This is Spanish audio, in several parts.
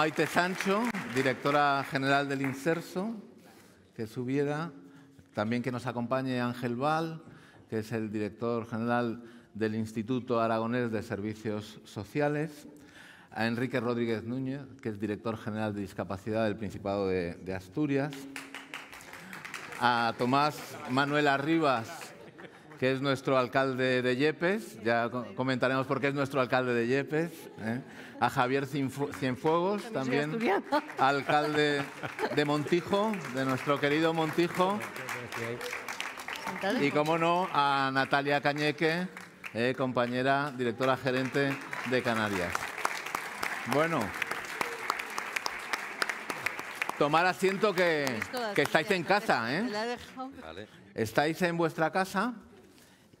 Maite Sancho, directora general del Inserso, que subiera. También que nos acompañe Ángel Val, que es el director general del Instituto Aragonés de Servicios Sociales. A Enrique Rodríguez Núñez, que es director general de Discapacidad del Principado de, de Asturias. A Tomás Manuel Arribas, que es nuestro alcalde de Yepes, ya comentaremos por qué es nuestro alcalde de Yepes, ¿eh? a Javier Cienfuegos, también alcalde de Montijo, de nuestro querido Montijo, y pues, como no, a Natalia Cañeque, ¿eh? compañera directora gerente de Canarias. Bueno, tomar asiento que, estáis en casa, ¿eh? Estáis en vuestra casa,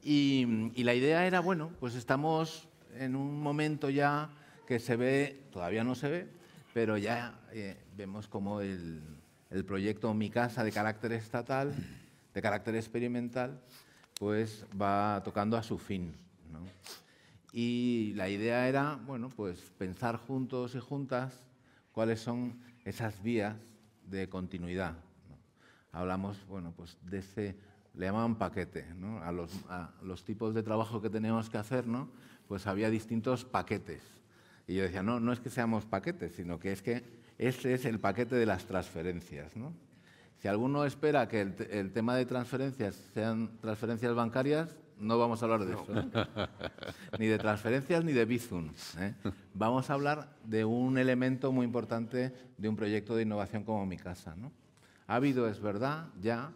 y, la idea era, bueno, pues estamos en un momento ya que se ve, todavía no se ve, pero ya eh, vemos como el, proyecto Mi Casa de carácter estatal, de carácter experimental, pues va tocando a su fin. ¿no? Y la idea era, bueno, pues pensar juntos y juntas cuáles son esas vías de continuidad. Hablamos, bueno, pues de ese le llamaban paquete, ¿no? a, los, tipos de trabajo que teníamos que hacer, ¿no? pues había distintos paquetes. Y yo decía, no, no es que seamos paquetes, sino que es que este es el paquete de las transferencias. ¿no? Si alguno espera que el, tema de transferencias sean transferencias bancarias, no vamos a hablar de eso. ¿eh? ni de transferencias ni de Bizum. ¿eh? Vamos a hablar de un elemento muy importante de un proyecto de innovación como mi casa. ¿no? Ha habido, es verdad, ya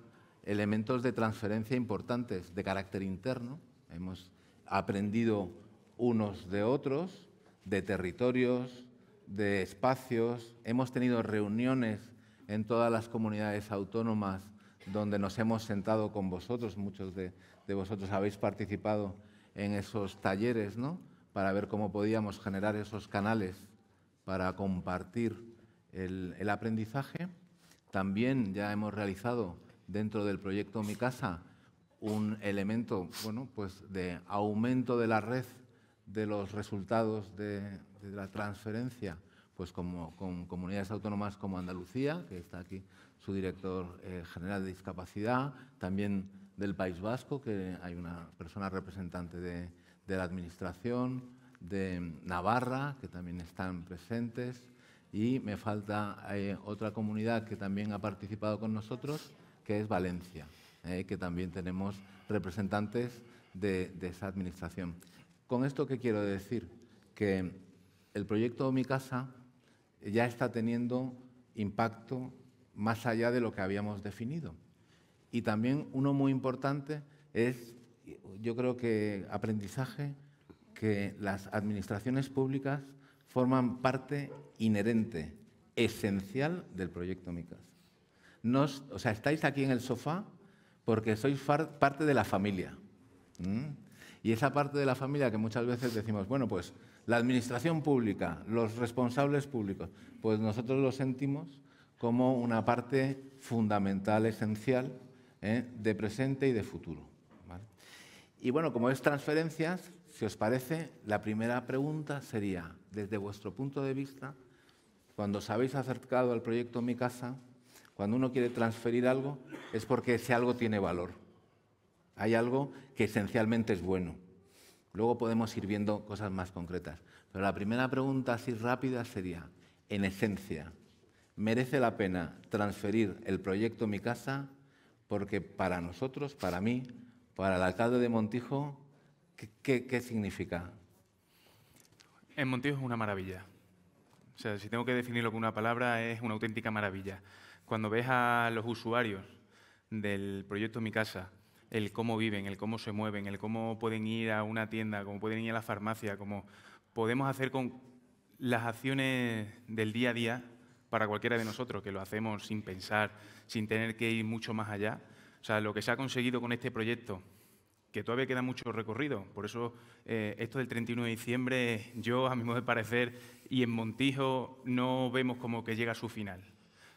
elementos de transferencia importantes de carácter interno. Hemos aprendido unos de otros, de territorios, de espacios. Hemos tenido reuniones en todas las comunidades autónomas donde nos hemos sentado con vosotros. Muchos de, vosotros habéis participado en esos talleres, ¿no? Para ver cómo podíamos generar esos canales para compartir el aprendizaje. También ya hemos realizado dentro del proyecto Mi Casa un elemento bueno, pues de aumento de la red de los resultados de, la transferencia pues como, con comunidades autónomas como Andalucía, que está aquí su director eh, general de discapacidad, también del País Vasco, que hay una persona representante de, la Administración, de Navarra, que también están presentes, y me falta eh, otra comunidad que también ha participado con nosotros, que es Valencia, eh, que también tenemos representantes de, de, esa administración. ¿Con esto qué quiero decir? Que el proyecto Mi Casa ya está teniendo impacto más allá de lo que habíamos definido. Y también uno muy importante es, yo creo que aprendizaje, que las administraciones públicas forman parte inherente, esencial del proyecto Mi Casa o sea, estáis aquí en el sofá porque sois parte de la familia. Y esa parte de la familia que muchas veces decimos, bueno, pues la administración pública, los responsables públicos, pues nosotros lo sentimos como una parte fundamental, esencial, ¿eh? de presente y de futuro. Y bueno, como es transferencias, si os parece, la primera pregunta sería, desde vuestro punto de vista, cuando os habéis acercado al proyecto Mi Casa, cuando uno quiere transferir algo es porque ese algo tiene valor. Hay algo que esencialmente es bueno. Luego podemos ir viendo cosas más concretas. Pero la primera pregunta así rápida sería, en esencia, ¿merece la pena transferir el proyecto Mi Casa? Porque para nosotros, para mí, para el alcalde de Montijo, ¿qué, qué significa? En Montijo es una maravilla. O sea, si tengo que definirlo con una palabra, es una auténtica maravilla. Cuando ves a los usuarios del proyecto Mi Casa, el cómo viven, el cómo se mueven, el cómo pueden ir a una tienda, cómo pueden ir a la farmacia, cómo podemos hacer con las acciones del día a día para cualquiera de nosotros, que lo hacemos sin pensar, sin tener que ir mucho más allá. O sea, lo que se ha conseguido con este proyecto, que todavía queda mucho recorrido. Por eso, eh, esto del 31 de diciembre, yo, a mi modo de parecer, y en Montijo no vemos como que llega a su final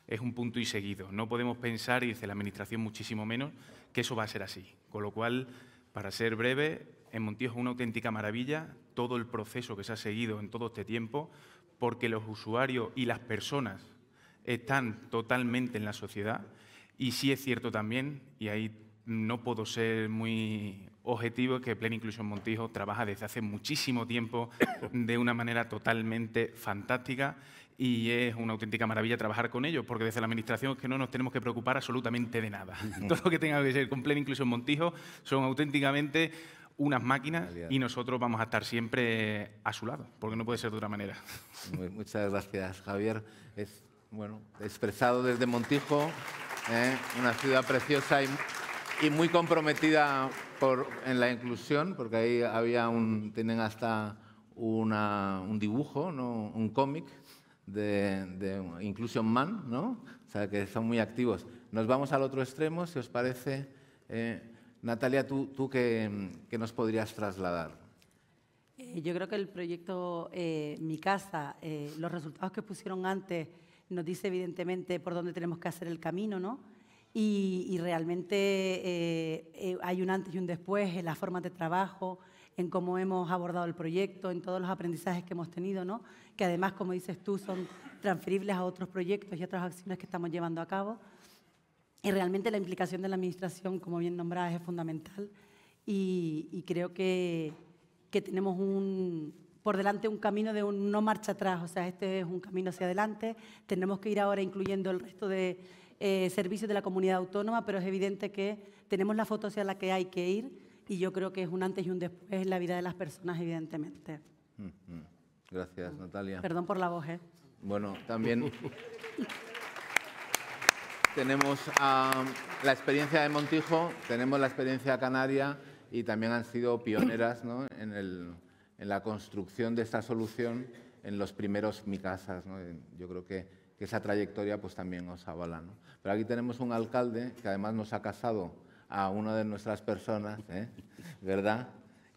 es un punto y seguido. No podemos pensar, y desde la Administración muchísimo menos, que eso va a ser así. Con lo cual, para ser breve, en Montijo es una auténtica maravilla todo el proceso que se ha seguido en todo este tiempo, porque los usuarios y las personas están totalmente en la sociedad. Y sí es cierto también, y ahí no puedo ser muy objetivo, que Plena Inclusión Montijo trabaja desde hace muchísimo tiempo de una manera totalmente fantástica y es una auténtica maravilla trabajar con ellos, porque desde la Administración es que no nos tenemos que preocupar absolutamente de nada. Todo lo que tenga que ser con plena inclusión Montijo son auténticamente unas máquinas y nosotros vamos a estar siempre a su lado, porque no puede ser de otra manera. muchas gracias, Javier. Es, bueno, expresado desde Montijo, ¿eh? una ciudad preciosa y, muy comprometida por, en la inclusión, porque ahí había un, tienen hasta un dibujo, ¿no? un cómic de, de Inclusion Man, ¿no? O sea, que son muy activos. Nos vamos al otro extremo, si os parece. Eh, Natalia, ¿tú, tú qué, nos podrías trasladar? Eh, yo creo que el proyecto eh, Mi Casa, los resultados que pusieron antes, nos dice evidentemente por dónde tenemos que hacer el camino, ¿no? Y, y realmente hay un antes y un después en las formas de trabajo, en cómo hemos abordado el proyecto, en todos los aprendizajes que hemos tenido, ¿no? que además, como dices tú, son transferibles a otros proyectos y otras acciones que estamos llevando a cabo. Y realmente la implicación de la Administración, como bien nombrada, es fundamental y, creo que, tenemos un, por delante un camino de no marcha atrás, o sea, este es un camino hacia adelante. Tenemos que ir ahora incluyendo el resto de eh, servicios de la comunidad autónoma, pero es evidente que tenemos la foto hacia la que hay que ir y yo creo que es un antes y un después en la vida de las personas, evidentemente. Gracias, Natalia. Perdón por la voz, ¿eh? Bueno, también tenemos um, la experiencia de Montijo, tenemos la experiencia canaria y también han sido pioneras ¿no? en, el, en, la construcción de esta solución en los primeros Mi Casas. ¿no? Yo creo que, esa trayectoria pues, también os avala. ¿no? Pero aquí tenemos un alcalde que además nos ha casado a una de nuestras personas, ¿eh? ¿verdad?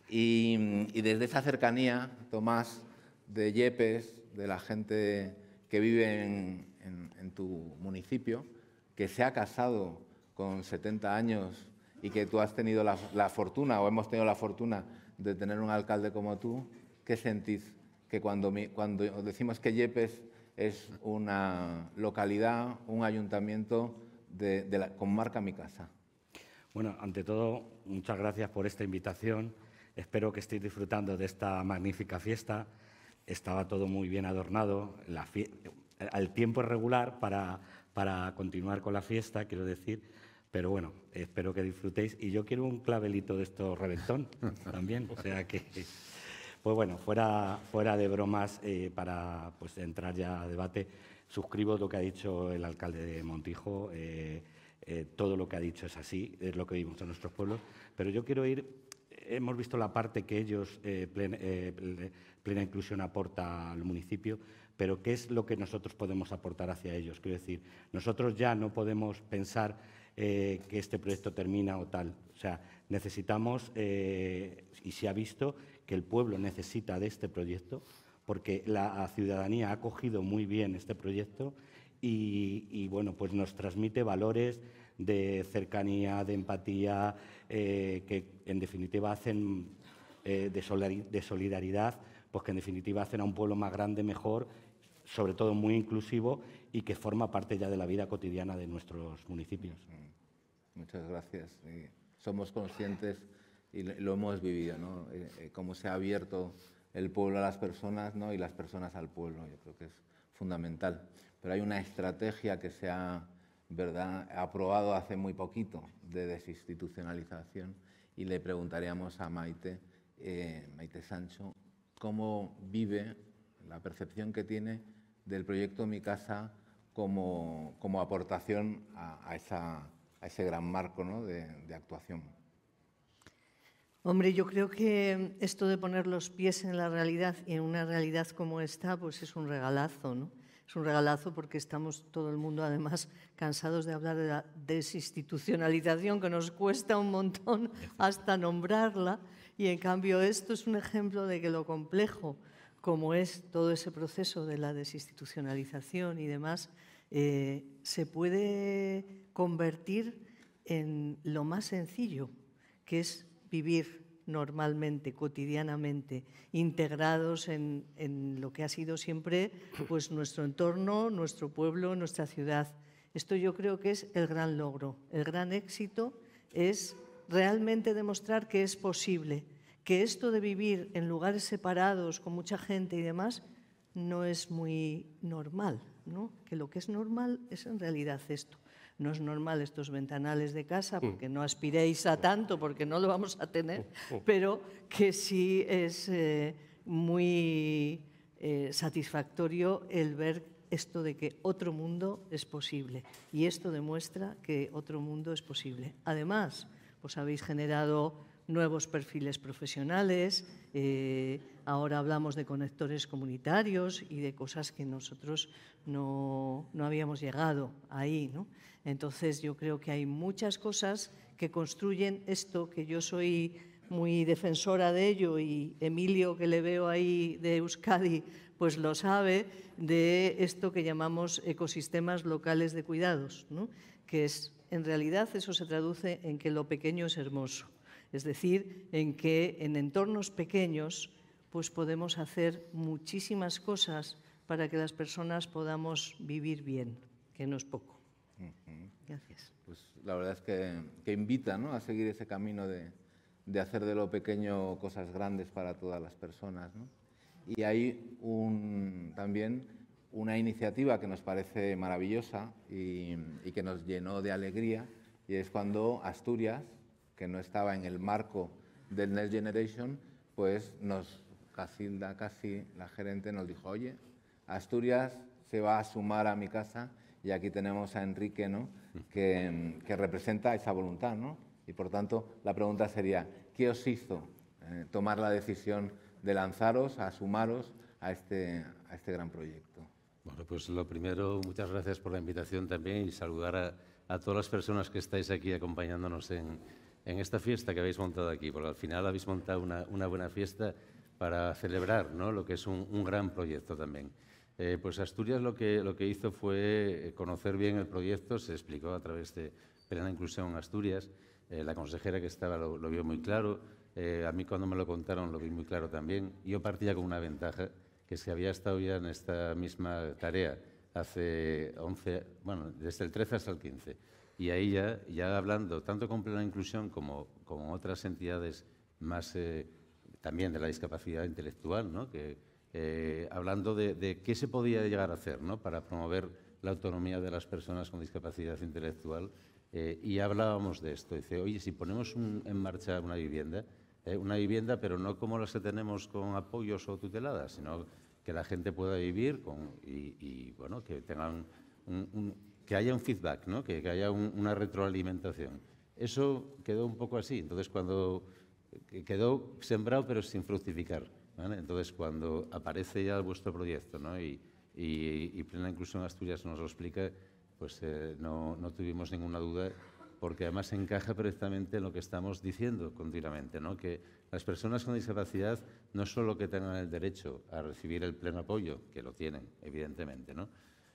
Y, desde esa cercanía, Tomás, de Yepes, de la gente que vive en, tu municipio, que se ha casado con 70 años y que tú has tenido la, fortuna o hemos tenido la fortuna de tener un alcalde como tú, ¿qué sentís que cuando, decimos que Yepes es una localidad, un ayuntamiento de, la, con marca mi casa? Bueno, ante todo, muchas gracias por esta invitación. Espero que estéis disfrutando de esta magnífica fiesta. Estaba todo muy bien adornado. La al tiempo regular para, para continuar con la fiesta, quiero decir. Pero bueno, espero que disfrutéis. Y yo quiero un clavelito de estos reventón también. O sea que, pues bueno, fuera, fuera de bromas, eh, para pues entrar ya a debate, suscribo lo que ha dicho el alcalde de Montijo. Eh, eh, todo lo que ha dicho es así, es lo que vimos en nuestros pueblos, pero yo quiero ir, hemos visto la parte que ellos, eh, eh, plena, inclusión, aporta al municipio, pero ¿qué es lo que nosotros podemos aportar hacia ellos? Quiero decir, nosotros ya no podemos pensar que este proyecto termina o tal, o sea, necesitamos, y se ha visto, que el pueblo necesita de este proyecto, porque la ciudadanía ha cogido muy bien este proyecto y, y bueno, pues nos transmite valores, de cercanía, de empatía, eh, que en definitiva hacen eh, de solidaridad, pues que en definitiva hacen a un pueblo más grande, mejor, sobre todo muy inclusivo y que forma parte ya de la vida cotidiana de nuestros municipios. Mm. Muchas gracias. Eh, somos conscientes y lo hemos vivido, ¿no? Cómo se ha abierto el pueblo a las personas ¿no? y las personas al pueblo. Yo creo que es fundamental. Pero hay una estrategia que se ha ¿verdad? aprobado hace muy poquito de desinstitucionalización y le preguntaríamos a Maite, eh, Maite Sancho, cómo vive la percepción que tiene del proyecto Mi Casa como, aportación a, ese gran marco de, de actuación. Hombre, yo creo que esto de poner los pies en la realidad y en una realidad como esta, pues es un regalazo, ¿no? es un regalazo porque estamos todo el mundo además cansados de hablar de la desinstitucionalización que nos cuesta un montón hasta nombrarla y en cambio esto es un ejemplo de que lo complejo como es todo ese proceso de la desinstitucionalización y demás, eh, se puede convertir en lo más sencillo, que es vivir normalmente, cotidianamente, integrados en, lo que ha sido siempre pues, nuestro entorno, nuestro pueblo, nuestra ciudad. Esto yo creo que es el gran logro, el gran éxito es realmente demostrar que es posible, que esto de vivir en lugares separados con mucha gente y demás no es muy normal, ¿no? que lo que es normal es en realidad esto no es normal estos ventanales de casa, mm. porque no aspiréis a tanto, porque no lo vamos a tener, mm, mm. pero que sí es eh, muy eh, satisfactorio el ver esto de que otro mundo es posible. Y esto demuestra que otro mundo es posible. Además, pues habéis generado nuevos perfiles profesionales, eh, ahora hablamos de conectores comunitarios y de cosas que nosotros no, habíamos llegado ahí. ¿no? Entonces yo creo que hay muchas cosas que construyen esto, que yo soy muy defensora de ello y Emilio, que le veo ahí de Euskadi, pues lo sabe, de esto que llamamos ecosistemas locales de cuidados, ¿no? que es, en realidad eso se traduce en que lo pequeño es hermoso. Es decir, en que en entornos pequeños pues podemos hacer muchísimas cosas para que las personas podamos vivir bien, que no es poco. Gracias. Pues la verdad es que, invita a seguir ese camino de, hacer de lo pequeño cosas grandes para todas las personas. Y hay un, también una iniciativa que nos parece maravillosa y, y que nos llenó de alegría, y es cuando Asturias que no estaba en el marco del Next Generation, pues nos, casi, casi la gerente nos dijo, oye, Asturias se va a sumar a mi casa y aquí tenemos a Enrique, ¿no? Que, que representa esa voluntad, ¿no? Y por tanto, la pregunta sería, ¿qué os hizo eh, tomar la decisión de lanzaros, a sumaros a este, a este gran proyecto? Bueno, pues lo primero, muchas gracias por la invitación también y saludar a, a todas las personas que estáis aquí acompañándonos en, en esta fiesta que habéis montado aquí, porque al final habéis montado una, buena fiesta para celebrar ¿no? lo que es un, gran proyecto también. Eh, pues Asturias lo que, lo que hizo fue eh, conocer bien el proyecto, se explicó a través de Plena Inclusión Asturias, eh, la consejera que estaba lo, vio muy claro, a mí cuando me lo contaron lo vi muy claro también. Yo partía con una ventaja, que es que había estado ya en esta misma tarea hace 11, bueno, desde el 13 hasta el 15. Y ahí ya, hablando tanto con Plena Inclusión como con otras entidades más eh, también de la discapacidad intelectual, ¿no? que, eh, hablando de, qué se podía llegar a hacer para promover la autonomía de las personas con discapacidad intelectual. Eh, y hablábamos de esto. Dice, oye, si ponemos en marcha una vivienda, una vivienda, pero no como las que tenemos con apoyos o tuteladas, sino que la gente pueda vivir y, bueno, que tengan un que haya un feedback, que, haya una retroalimentación. Eso quedó un poco así, entonces cuando eh, quedó sembrado pero sin fructificar. Entonces cuando aparece ya vuestro proyecto y, y, y, Plena Inclusión Asturias nos lo explica, pues eh, no, tuvimos ninguna duda porque además encaja perfectamente en lo que estamos diciendo continuamente, que las personas con discapacidad no solo que tengan el derecho a recibir el pleno apoyo, que lo tienen, evidentemente,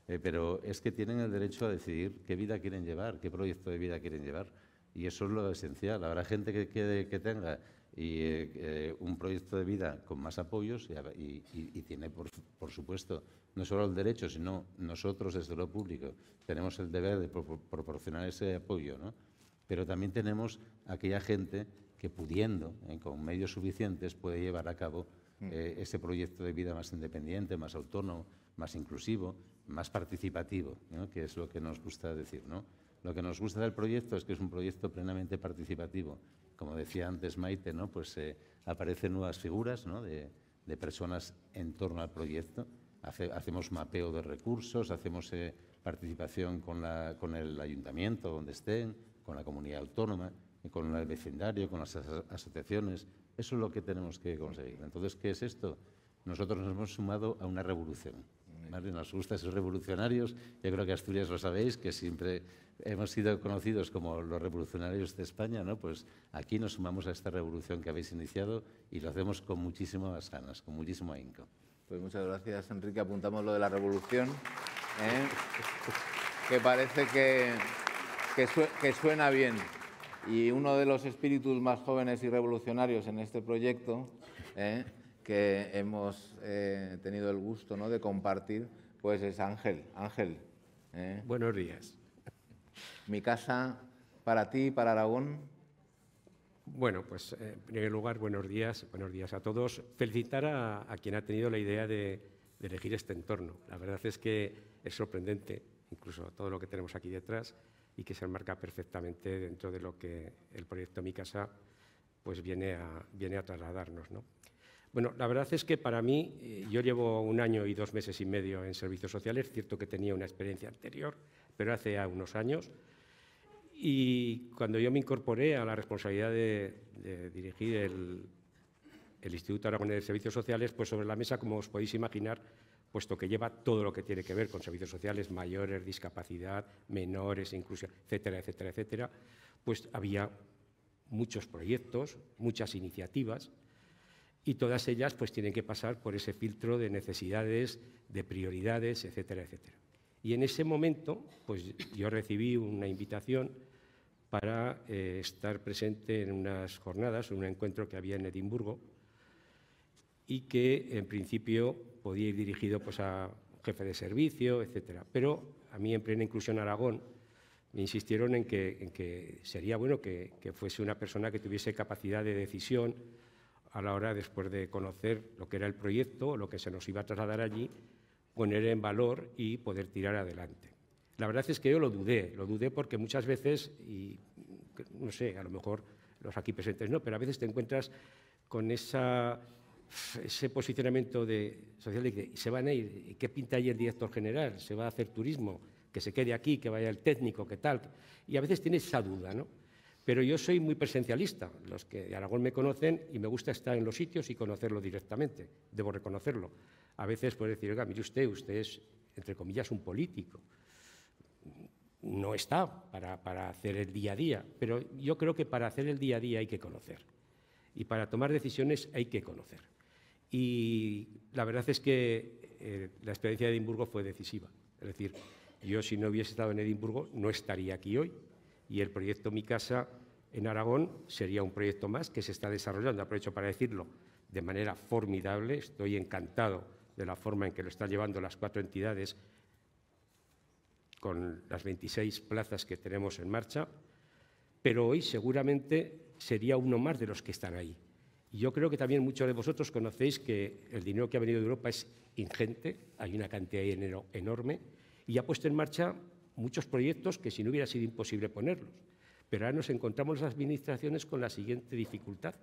eh, pero es que tienen el derecho a decidir qué vida quieren llevar, qué proyecto de vida quieren llevar. Y eso es lo esencial. Habrá gente que, que, tenga y, eh, eh, un proyecto de vida con más apoyos y, tiene, por, por, supuesto, no solo el derecho, sino nosotros desde lo público tenemos el deber de proporcionar ese apoyo, ¿no? Pero también tenemos aquella gente que pudiendo, con medios suficientes, puede llevar a cabo mm. ese proyecto de vida más independiente, más autónomo, más inclusivo, más participativo, que es lo que nos gusta decir. ¿no? Lo que nos gusta del proyecto es que es un proyecto plenamente participativo. Como decía antes Maite, pues eh, aparecen nuevas figuras de, personas en torno al proyecto. hacemos mapeo de recursos, hacemos eh, participación con, el ayuntamiento donde estén, con la comunidad autónoma, con el vecindario, con las asociaciones. Eso es lo que tenemos que conseguir. Entonces, ¿qué es esto? Nosotros nos hemos sumado a una revolución. Eh, Mario, Nos gusta esos revolucionarios. Yo creo que Asturias lo sabéis, que siempre hemos sido conocidos como los revolucionarios de España, ¿no? Pues aquí nos sumamos a esta revolución que habéis iniciado y lo hacemos con muchísimas ganas, con muchísimo ahínco. Pues muchas gracias, Enrique. Apuntamos lo de la revolución, ¿eh? que parece que, suena bien. Y uno de los espíritus más jóvenes y revolucionarios en este proyecto ¿eh? que hemos eh, tenido el gusto ¿no? de compartir, pues es Ángel. Ángel. ¿eh? Buenos días. Mi casa para ti, para Aragón. Bueno, pues eh, en primer lugar, buenos días, buenos días a todos. Felicitar a, quien ha tenido la idea de, de, elegir este entorno. La verdad es que es sorprendente, incluso todo lo que tenemos aquí detrás, y que se enmarca perfectamente dentro de lo que el proyecto Mi Casa pues viene a, viene a trasladarnos. ¿no? Bueno, la verdad es que para mí, eh, yo llevo un año y dos meses y medio en servicios sociales, cierto que tenía una experiencia anterior, pero hace ya unos años. Y cuando yo me incorporé a la responsabilidad de, dirigir el, Instituto Aragonés de Servicios Sociales, pues sobre la mesa, como os podéis imaginar, puesto que lleva todo lo que tiene que ver con servicios sociales, mayores, discapacidad, menores, inclusión, etcétera, etcétera, etcétera, pues había muchos proyectos, muchas iniciativas, y todas ellas pues tienen que pasar por ese filtro de necesidades, de prioridades, etcétera, etcétera. Y en ese momento, pues yo recibí una invitación para eh, estar presente en unas jornadas, en un encuentro que había en Edimburgo y que en principio podía ir dirigido pues, a jefe de servicio, etcétera. Pero a mí en plena inclusión Aragón me insistieron en que, sería bueno que, fuese una persona que tuviese capacidad de decisión, a la hora, después de conocer lo que era el proyecto, lo que se nos iba a trasladar allí, poner en valor y poder tirar adelante. La verdad es que yo lo dudé, lo dudé porque muchas veces, y no sé, a lo mejor los aquí presentes no, pero a veces te encuentras con ese posicionamiento de, social de que se van a ir, ¿qué pinta ahí el director general? ¿Se va a hacer turismo? ¿Que se quede aquí? ¿Que vaya el técnico? ¿Qué tal? Y a veces tienes esa duda, ¿no? Pero yo soy muy presencialista. Los que de Aragón me conocen y me gusta estar en los sitios y conocerlo directamente. Debo reconocerlo. A veces puede decir, oiga, mire usted, usted es, entre comillas, un político. No está para, hacer el día a día, pero yo creo que para hacer el día a día hay que conocer. Y para tomar decisiones hay que conocer. Y la verdad es que eh, la experiencia de Edimburgo fue decisiva. Es decir, yo si no hubiese estado en Edimburgo no estaría aquí hoy, y el proyecto Mi Casa en Aragón sería un proyecto más que se está desarrollando, aprovecho para decirlo, de manera formidable. Estoy encantado de la forma en que lo están llevando las cuatro entidades con las 26 plazas que tenemos en marcha, pero hoy seguramente sería uno más de los que están ahí. Y yo creo que también muchos de vosotros conocéis que el dinero que ha venido de Europa es ingente, hay una cantidad de dinero enorme, y ha puesto en marcha muchos proyectos que si no hubiera sido imposible ponerlos. Pero ahora nos encontramos las administraciones con la siguiente dificultad.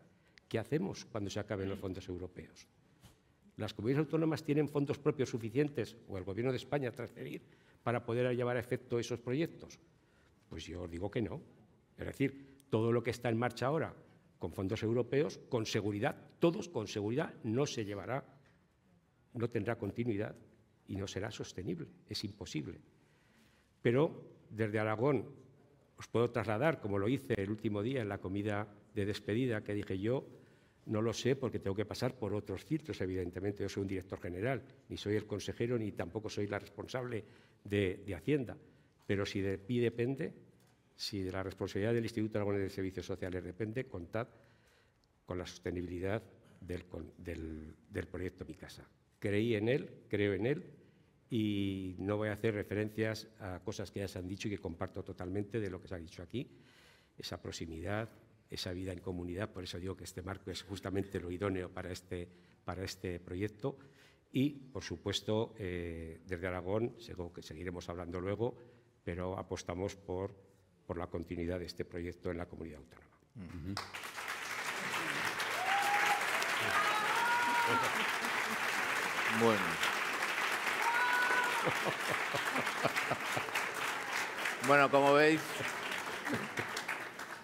¿Qué hacemos cuando se acaben los fondos europeos? ¿Las comunidades autónomas tienen fondos propios suficientes o el Gobierno de España transferir para poder llevar a efecto esos proyectos? Pues yo digo que no. Es decir, todo lo que está en marcha ahora con fondos europeos, con seguridad, todos con seguridad, no se llevará, no tendrá continuidad y no será sostenible. Es imposible. Pero desde Aragón os puedo trasladar, como lo hice el último día en la comida de despedida, que dije yo, no lo sé porque tengo que pasar por otros filtros, evidentemente. Yo soy un director general, ni soy el consejero, ni tampoco soy la responsable de, Hacienda. Pero si de mí depende, si de la responsabilidad del Instituto Aragón de Servicios Sociales depende, contad con la sostenibilidad del, del proyecto Mi Casa. Creí en él, creo en él y no voy a hacer referencias a cosas que ya se han dicho y que comparto totalmente de lo que se ha dicho aquí. Esa proximidad, esa vida en comunidad, por eso digo que este marco es justamente lo idóneo para este, para este proyecto. Y, por supuesto, eh, desde Aragón, seguro que seguiremos hablando luego, pero apostamos por, por la continuidad de este proyecto en la comunidad autónoma. Bueno. Bueno, como veis,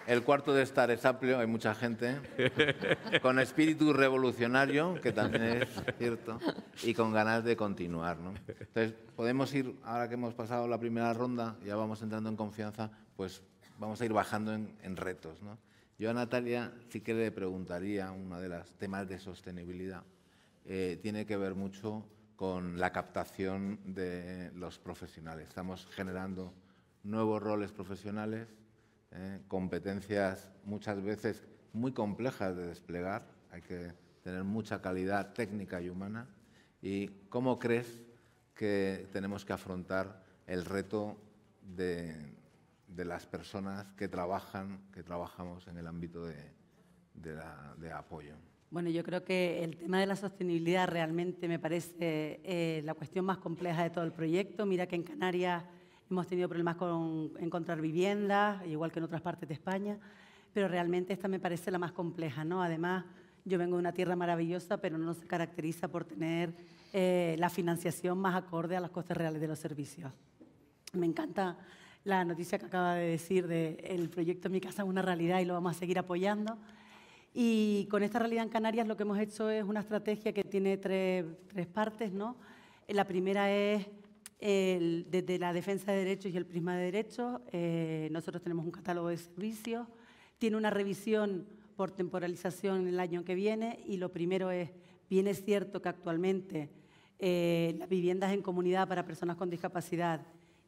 el cuarto de estar es amplio, hay mucha gente, con espíritu revolucionario, que también es cierto, y con ganas de continuar. Entonces, podemos ir, ahora que hemos pasado la primera ronda, ya vamos entrando en confianza, pues vamos a ir bajando en, retos. Yo a Natalia sí que le preguntaría, uno de los temas de sostenibilidad, eh, tiene que ver mucho con la captación de los profesionales. Estamos generando nuevos roles profesionales, eh, competencias muchas veces muy complejas de desplegar, hay que tener mucha calidad técnica y humana. ¿Y cómo crees que tenemos que afrontar el reto de, las personas que trabajan, que trabajamos en el ámbito de apoyo? Bueno, yo creo que el tema de la sostenibilidad realmente me parece eh, la cuestión más compleja de todo el proyecto. Mira que en Canarias hemos tenido problemas con encontrar viviendas, igual que en otras partes de España, pero realmente esta me parece la más compleja, ¿no? Además, yo vengo de una tierra maravillosa, pero no se caracteriza por tener eh, la financiación más acorde a las costes reales de los servicios. Me encanta la noticia que acaba de decir de el proyecto Mi Casa es una realidad y lo vamos a seguir apoyando. Y con esta realidad en Canarias lo que hemos hecho es una estrategia que tiene tres, partes. ¿no? Eh, la primera es desde la defensa de derechos y el prisma de derechos. Eh, nosotros tenemos un catálogo de servicios, tiene una revisión por temporalización el año que viene y lo primero es, bien es cierto que actualmente eh, las viviendas en comunidad para personas con discapacidad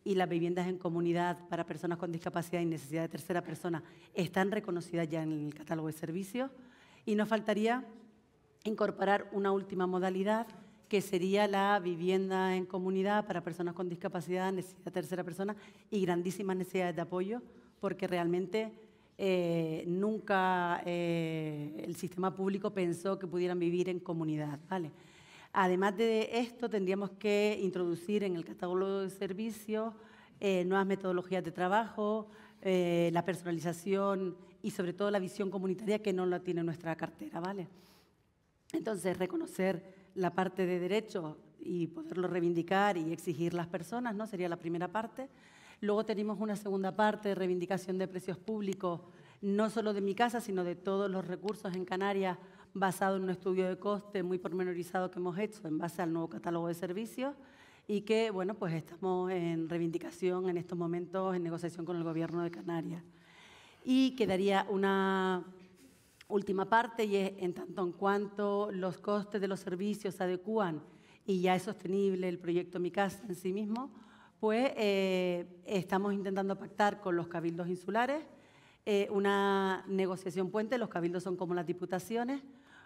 y las viviendas en comunidad para personas con discapacidad y necesidad de tercera persona están reconocidas ya en el catálogo de servicios. Y nos faltaría incorporar una última modalidad que sería la vivienda en comunidad para personas con discapacidad, necesidad de tercera persona y grandísimas necesidades de apoyo, porque realmente eh, nunca eh, el sistema público pensó que pudieran vivir en comunidad. ¿vale? Además de esto, tendríamos que introducir en el catálogo de servicios eh, nuevas metodologías de trabajo, eh, la personalización y sobre todo la visión comunitaria que no la tiene nuestra cartera, ¿vale? Entonces, reconocer la parte de derecho y poderlo reivindicar y exigir las personas, ¿no? Sería la primera parte. Luego tenemos una segunda parte de reivindicación de precios públicos, no solo de mi casa, sino de todos los recursos en Canarias basado en un estudio de coste muy pormenorizado que hemos hecho en base al nuevo catálogo de servicios y que, bueno, pues estamos en reivindicación en estos momentos en negociación con el Gobierno de Canarias. Y quedaría una última parte y es en tanto en cuanto los costes de los servicios se adecúan y ya es sostenible el proyecto Mi Casa en sí mismo, pues eh, estamos intentando pactar con los cabildos insulares eh, una negociación puente, los cabildos son como las diputaciones,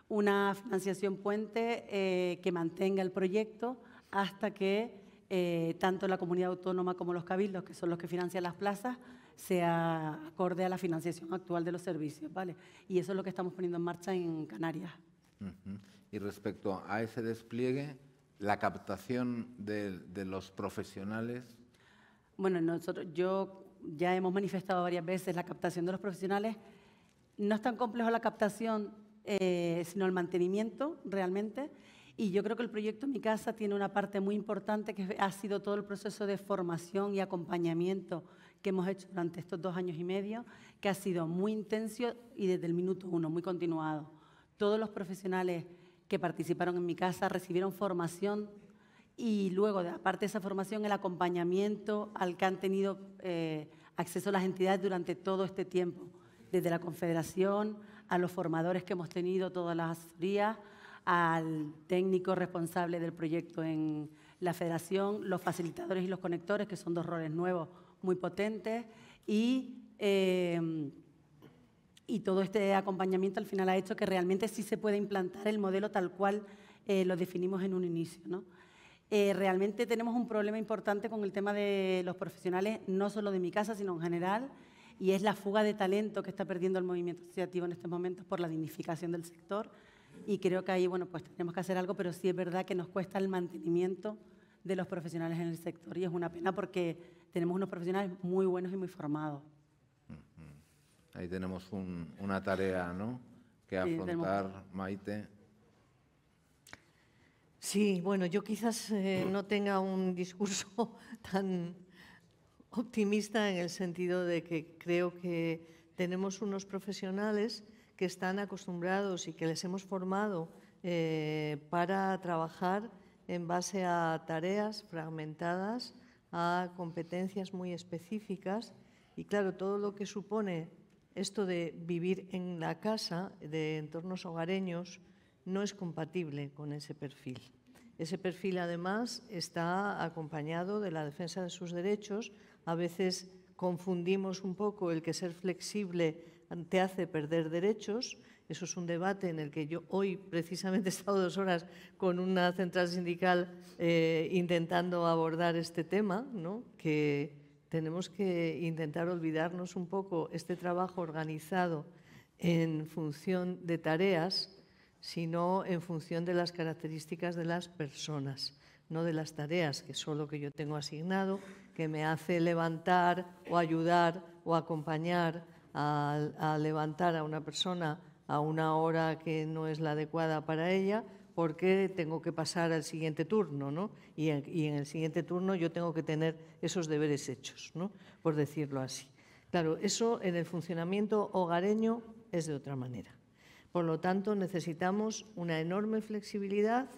una financiación puente eh, que mantenga el proyecto hasta que eh, tanto la comunidad autónoma como los cabildos, que son los que financian las plazas, sea acorde a la financiación actual de los servicios, ¿vale? Y eso es lo que estamos poniendo en marcha en Canarias. Y respecto a ese despliegue, la captación de, los profesionales. Bueno, nosotros, yo ya hemos manifestado varias veces la captación de los profesionales. No es tan complejo la captación eh, sino el mantenimiento realmente. Y yo creo que el proyecto Mi Casa tiene una parte muy importante que ha sido todo el proceso de formación y acompañamiento que hemos hecho durante estos dos años y medio, que ha sido muy intenso y desde el minuto uno, muy continuado. Todos los profesionales que participaron en Mi Casa recibieron formación y luego, aparte de esa formación, el acompañamiento al que han tenido eh, acceso las entidades durante todo este tiempo, desde la Confederación a los formadores que hemos tenido todas las días, al técnico responsable del proyecto en la federación, los facilitadores y los conectores, que son dos roles nuevos muy potentes, y, em, y todo este acompañamiento al final ha hecho que realmente sí se pueda implantar el modelo tal cual eh, lo definimos en un inicio. Eh, realmente tenemos un problema importante con el tema de los profesionales, no solo de mi casa, sino en general y es la fuga de talento que está perdiendo el movimiento asociativo en estos momentos por la dignificación del sector. Y creo que ahí, bueno, pues tenemos que hacer algo, pero sí es verdad que nos cuesta el mantenimiento de los profesionales en el sector y es una pena porque tenemos unos profesionales muy buenos y muy formados. Ahí tenemos una tarea, ¿no? Que afrontar, Maite. Sí, bueno, yo quizás eh, no tenga un discurso tan optimista en el sentido de que creo que tenemos unos profesionales que están acostumbrados y que les hemos formado eh, para trabajar en base a tareas fragmentadas, a competencias muy específicas y claro, todo lo que supone esto de vivir en la casa, de entornos hogareños, no es compatible con ese perfil. Ese perfil, además, está acompañado de la defensa de sus derechos a veces confundimos un poco el que ser flexible te hace perder derechos. Eso es un debate en el que yo hoy precisamente he estado dos horas con una central sindical eh, intentando abordar este tema, ¿no? que tenemos que intentar olvidarnos un poco este trabajo organizado en función de tareas, sino en función de las características de las personas, no de las tareas que solo que yo tengo asignado que me hace levantar o ayudar o acompañar a, levantar a una persona a una hora que no es la adecuada para ella, porque tengo que pasar al siguiente turno, ¿no? Y en, y en, el siguiente turno yo tengo que tener esos deberes hechos, ¿no? Por decirlo así. Claro, eso en el funcionamiento hogareño es de otra manera. Por lo tanto, necesitamos una enorme flexibilidad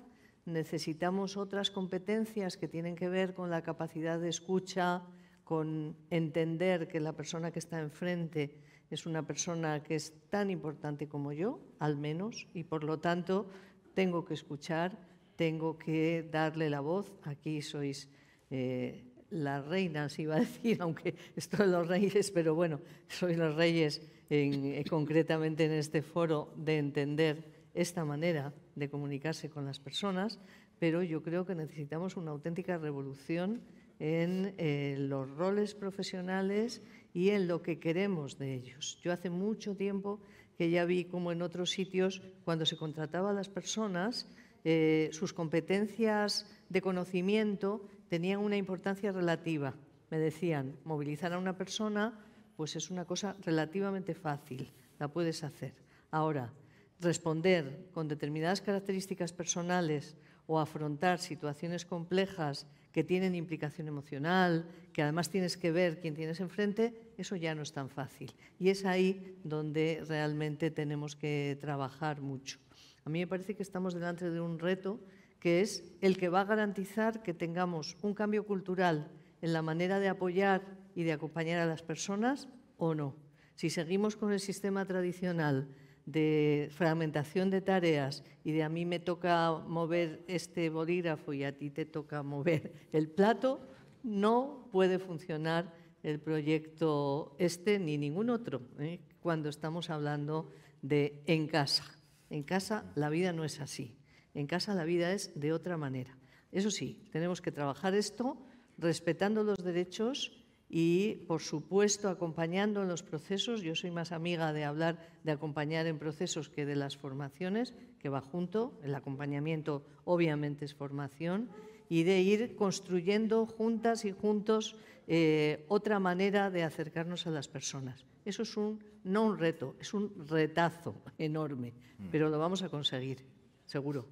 necesitamos otras competencias que tienen que ver con la capacidad de escucha, con entender que la persona que está enfrente es una persona que es tan importante como yo, al menos, y por lo tanto tengo que escuchar, tengo que darle la voz. Aquí sois eh, las reinas, iba a decir, aunque estoy los reyes, pero bueno, sois los reyes eh, concretamente en este foro de entender esta manera de comunicarse con las personas, pero yo creo que necesitamos una auténtica revolución en eh, los roles profesionales y en lo que queremos de ellos. Yo hace mucho tiempo que ya vi como en otros sitios, cuando se contrataba a las personas, eh, sus competencias de conocimiento tenían una importancia relativa. Me decían, movilizar a una persona, pues es una cosa relativamente fácil, la puedes hacer. Ahora, responder con determinadas características personales o afrontar situaciones complejas que tienen implicación emocional, que además tienes que ver quién tienes enfrente, eso ya no es tan fácil. Y es ahí donde realmente tenemos que trabajar mucho. A mí me parece que estamos delante de un reto que es el que va a garantizar que tengamos un cambio cultural en la manera de apoyar y de acompañar a las personas o no. Si seguimos con el sistema tradicional de fragmentación de tareas y de a mí me toca mover este bolígrafo y a ti te toca mover el plato, no puede funcionar el proyecto este ni ningún otro ¿eh? cuando estamos hablando de en casa. En casa la vida no es así, en casa la vida es de otra manera. Eso sí, tenemos que trabajar esto respetando los derechos y, por supuesto, acompañando en los procesos. Yo soy más amiga de hablar, de acompañar en procesos que de las formaciones, que va junto. El acompañamiento obviamente es formación y de ir construyendo juntas y juntos eh, otra manera de acercarnos a las personas. Eso es un, no un reto, es un retazo enorme, mm. pero lo vamos a conseguir, seguro.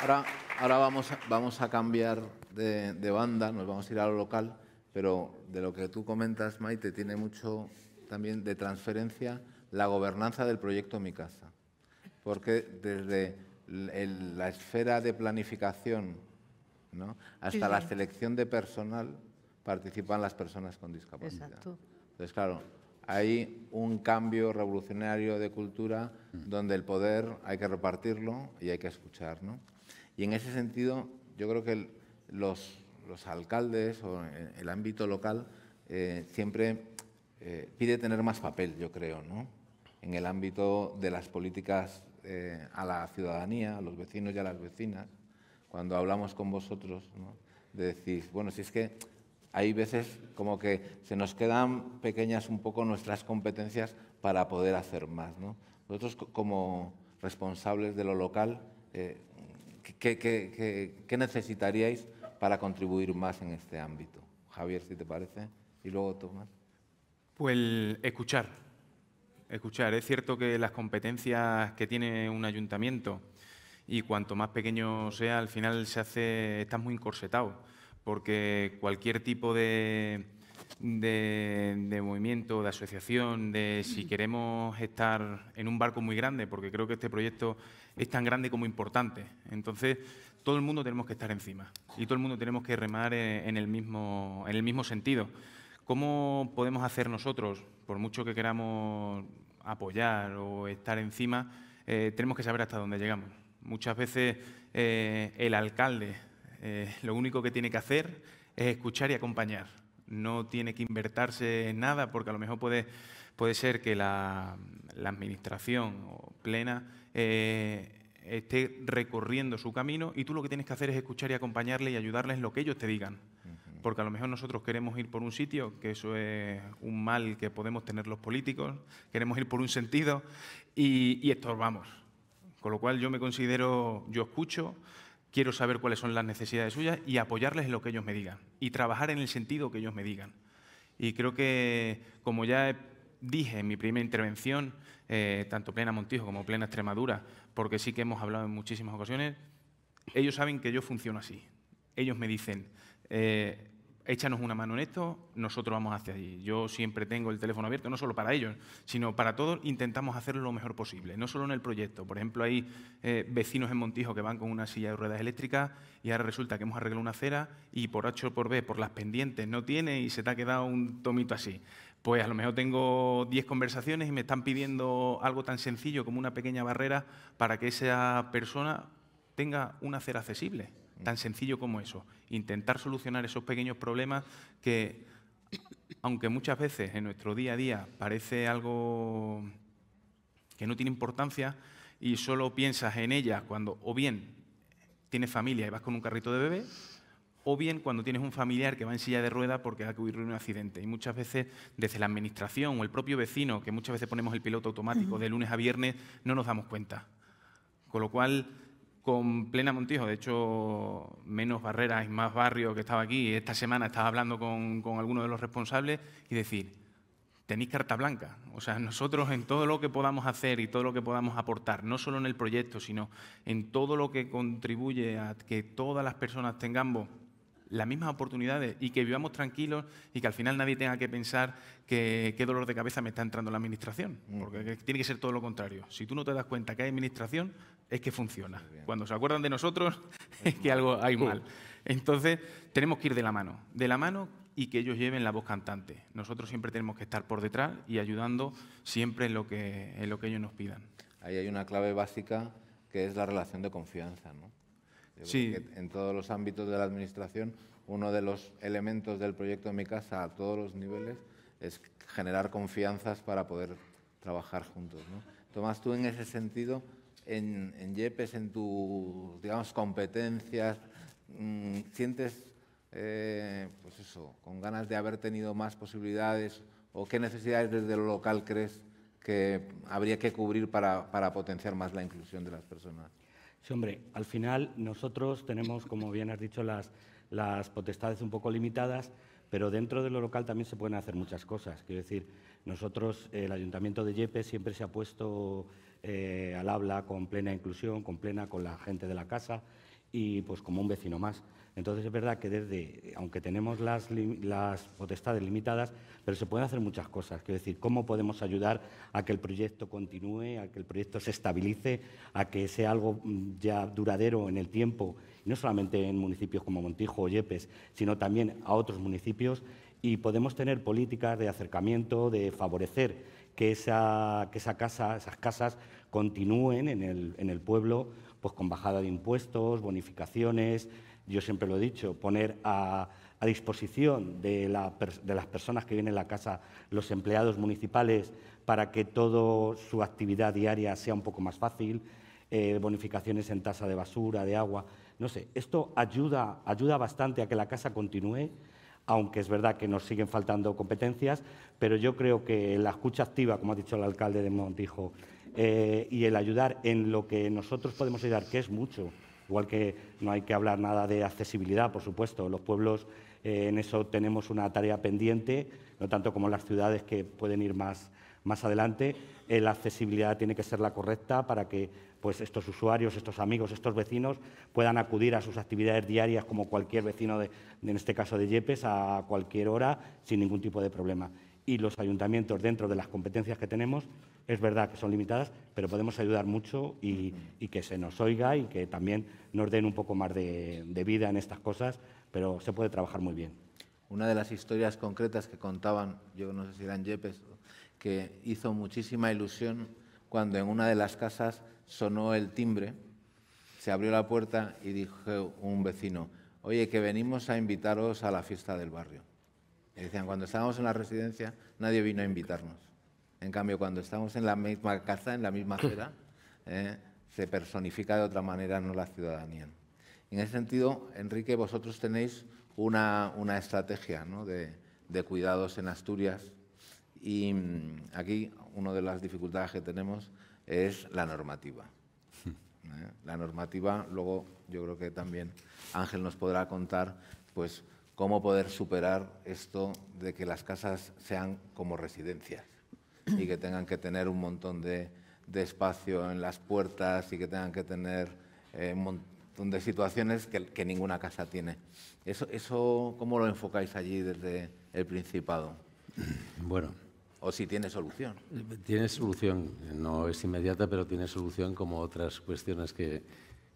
Ahora, vamos, a cambiar de, banda, nos vamos a ir a lo local, pero de lo que tú comentas, Maite, tiene mucho también de transferencia la gobernanza del proyecto Mi Casa. Porque desde la esfera de planificación hasta la selección de personal participan las personas con discapacidad. Exacto. Entonces, claro, hay un cambio revolucionario de cultura mm. donde el poder hay que repartirlo y hay que escuchar. ¿no? Y en ese sentido, yo creo que los, alcaldes o eh, el ámbito local eh, siempre eh, pide tener más papel, yo creo, ¿no? en el ámbito de las políticas a la ciudadanía, a los vecinos y a las vecinas, cuando hablamos con vosotros, decís, bueno, si es que hay veces como que se nos quedan pequeñas un poco nuestras competencias para poder hacer más. ¿no? Nosotros como responsables de lo local ¿Qué, necesitaríais para contribuir más en este ámbito? Javier, si te parece, y luego Tomás. Pues escuchar. Escuchar. Es cierto que las competencias que tiene un ayuntamiento y cuanto más pequeño sea, al final se hace, estás muy encorsetado, porque cualquier tipo de, de, movimiento, de asociación, de si queremos estar en un barco muy grande, porque creo que este proyecto es tan grande como importante. Entonces, todo el mundo tenemos que estar encima y todo el mundo tenemos que remar eh, en el mismo, en el mismo sentido. ¿Cómo podemos hacer nosotros, por mucho que queramos apoyar o estar encima, eh, tenemos que saber hasta dónde llegamos? Muchas veces eh, el alcalde lo único que tiene que hacer es escuchar y acompañar no tiene que invertirse en nada, porque a lo mejor puede, puede ser que la, administración plena eh, esté recorriendo su camino y tú lo que tienes que hacer es escuchar y acompañarle y ayudarles en lo que ellos te digan. Porque a lo mejor nosotros queremos ir por un sitio, que eso es un mal que podemos tener los políticos, queremos ir por un sentido y, y estorbamos. Con lo cual yo me considero, yo escucho, quiero saber cuáles son las necesidades suyas y apoyarles en lo que ellos me digan y trabajar en el sentido que ellos me digan. Y creo que, como ya dije en mi primera intervención, eh, tanto Plena Montijo como Plena Extremadura, porque sí que hemos hablado en muchísimas ocasiones, ellos saben que yo funciono así. Ellos me dicen, eh, échanos una mano en esto, nosotros vamos hacia allí. Yo siempre tengo el teléfono abierto, no solo para ellos, sino para todos, intentamos hacerlo lo mejor posible, no solo en el proyecto. Por ejemplo, hay eh, vecinos en Montijo que van con una silla de ruedas eléctricas y ahora resulta que hemos arreglado una acera y por H o por B, por las pendientes, no tiene y se te ha quedado un tomito así pues a lo mejor tengo 10 conversaciones y me están pidiendo algo tan sencillo como una pequeña barrera para que esa persona tenga una acera accesible. Tan sencillo como eso. Intentar solucionar esos pequeños problemas que, aunque muchas veces en nuestro día a día parece algo que no tiene importancia y solo piensas en ellas cuando o bien tienes familia y vas con un carrito de bebé, o bien cuando tienes un familiar que va en silla de ruedas porque ha ocurrido un accidente. Y muchas veces desde la administración o el propio vecino, que muchas veces ponemos el piloto automático de lunes a viernes, no nos damos cuenta. Con lo cual, con Plena Montijo, de hecho, menos barreras y más barrios que estaba aquí. Esta semana estaba hablando con, con algunos de los responsables y decir, tenéis carta blanca. O sea, nosotros en todo lo que podamos hacer y todo lo que podamos aportar, no solo en el proyecto, sino en todo lo que contribuye a que todas las personas tengamos las mismas oportunidades y que vivamos tranquilos y que al final nadie tenga que pensar que qué dolor de cabeza me está entrando la administración. Mm. Porque tiene que ser todo lo contrario. Si tú no te das cuenta que hay administración, es que funciona. Cuando se acuerdan de nosotros, es que algo hay uh. mal. Entonces, tenemos que ir de la mano. De la mano y que ellos lleven la voz cantante. Nosotros siempre tenemos que estar por detrás y ayudando siempre en lo que, en lo que ellos nos pidan. Ahí hay una clave básica que es la relación de confianza. ¿no? en todos los ámbitos de la administración, uno de los elementos del proyecto en Mi Casa a todos los niveles es generar confianzas para poder trabajar juntos. Tomás, tú en ese sentido, en, YEPES, en tus, digamos, competencias, mm, ¿sientes, eh, pues eso, con ganas de haber tenido más posibilidades o qué necesidades desde lo local crees que habría que cubrir para potenciar más la inclusión de las personas? Sí, hombre, al final nosotros tenemos, como bien has dicho, las, potestades un poco limitadas, pero dentro de lo local también se pueden hacer muchas cosas. Quiero decir, nosotros, el Ayuntamiento de Yepes siempre se ha puesto eh, al habla con plena inclusión, con plena, con la gente de la casa y pues como un vecino más. Entonces es verdad que desde, aunque tenemos las, potestades limitadas, pero se pueden hacer muchas cosas. Quiero decir, cómo podemos ayudar a que el proyecto continúe, a que el proyecto se estabilice, a que sea algo mm, ya duradero en el tiempo, no solamente en municipios como Montijo o Yepes, sino también a otros municipios. Y podemos tener políticas de acercamiento, de favorecer que esa, casa, esas casas continúen en el, en el pueblo, pues con bajada de impuestos, bonificaciones, yo siempre lo he dicho, poner a, disposición de, las personas que vienen a la casa los empleados municipales para que toda su actividad diaria sea un poco más fácil, eh, bonificaciones en tasa de basura, de agua. No sé, esto ayuda, ayuda bastante a que la casa continúe, aunque es verdad que nos siguen faltando competencias, pero yo creo que la escucha activa, como ha dicho el alcalde de Montijo, eh, y el ayudar en lo que nosotros podemos ayudar, que es mucho, Igual que no hay que hablar nada de accesibilidad, por supuesto, los pueblos eh, en eso tenemos una tarea pendiente, no tanto como las ciudades que pueden ir más, adelante. Eh, la accesibilidad tiene que ser la correcta para que pues, estos usuarios, estos amigos, estos vecinos puedan acudir a sus actividades diarias como cualquier vecino, en este caso de Yepes, a cualquier hora sin ningún tipo de problema. Y los ayuntamientos, dentro de las competencias que tenemos, es verdad que son limitadas, pero podemos ayudar mucho y, que se nos oiga y que también nos den un poco más de, vida en estas cosas, pero se puede trabajar muy bien. Una de las historias concretas que contaban, yo no sé si eran Yepes, que hizo muchísima ilusión cuando en una de las casas sonó el timbre, se abrió la puerta y dijo un vecino, oye, que venimos a invitaros a la fiesta del barrio. Y decían, cuando estábamos en la residencia, nadie vino a invitarnos. En cambio, cuando estamos en la misma casa, en la misma acera, ¿eh? se personifica de otra manera no la ciudadanía. En ese sentido, Enrique, vosotros tenéis una, estrategia de, cuidados en Asturias y mm, aquí una de las dificultades que tenemos es la normativa. Hmm. ¿eh? La normativa, luego yo creo que también Ángel nos podrá contar, pues cómo poder superar esto de que las casas sean como residencias y que tengan que tener un montón de, espacio en las puertas y que tengan que tener eh, un montón de situaciones que, que ninguna casa tiene. Eso, eso, ¿Cómo lo enfocáis allí desde el Principado? Bueno. ¿O si tiene solución? Tiene solución, no es inmediata, pero tiene solución como otras cuestiones que,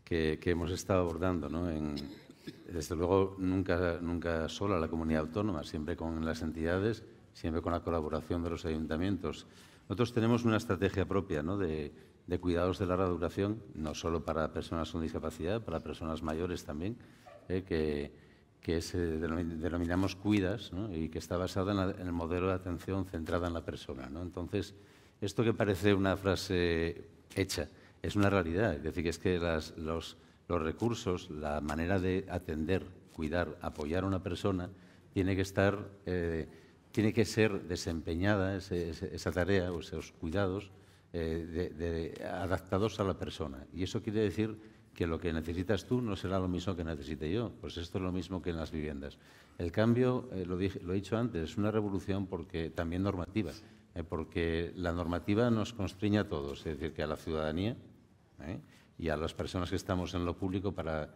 que, hemos estado abordando. ¿no? En, desde luego, nunca, nunca sola la comunidad autónoma, siempre con las entidades siempre con la colaboración de los ayuntamientos. Nosotros tenemos una estrategia propia de, cuidados de larga duración, no solo para personas con discapacidad, para personas mayores también, eh, que, eh, denominamos cuidas y que está basada en, el modelo de atención centrada en la persona. Entonces, esto que parece una frase hecha es una realidad, es decir, que es que los, recursos, la manera de atender, cuidar, apoyar a una persona, tiene que estar eh, tiene que ser desempeñada esa tarea o esos cuidados eh, adaptados a la persona. Y eso quiere decir que lo que necesitas tú no será lo mismo que necesite yo. Pues esto es lo mismo que en las viviendas. El cambio, eh, lo, he dicho antes, es una revolución porque también normativa, eh, porque la normativa nos constriña a todos, es decir, que a la ciudadanía y a las personas que estamos en lo público para,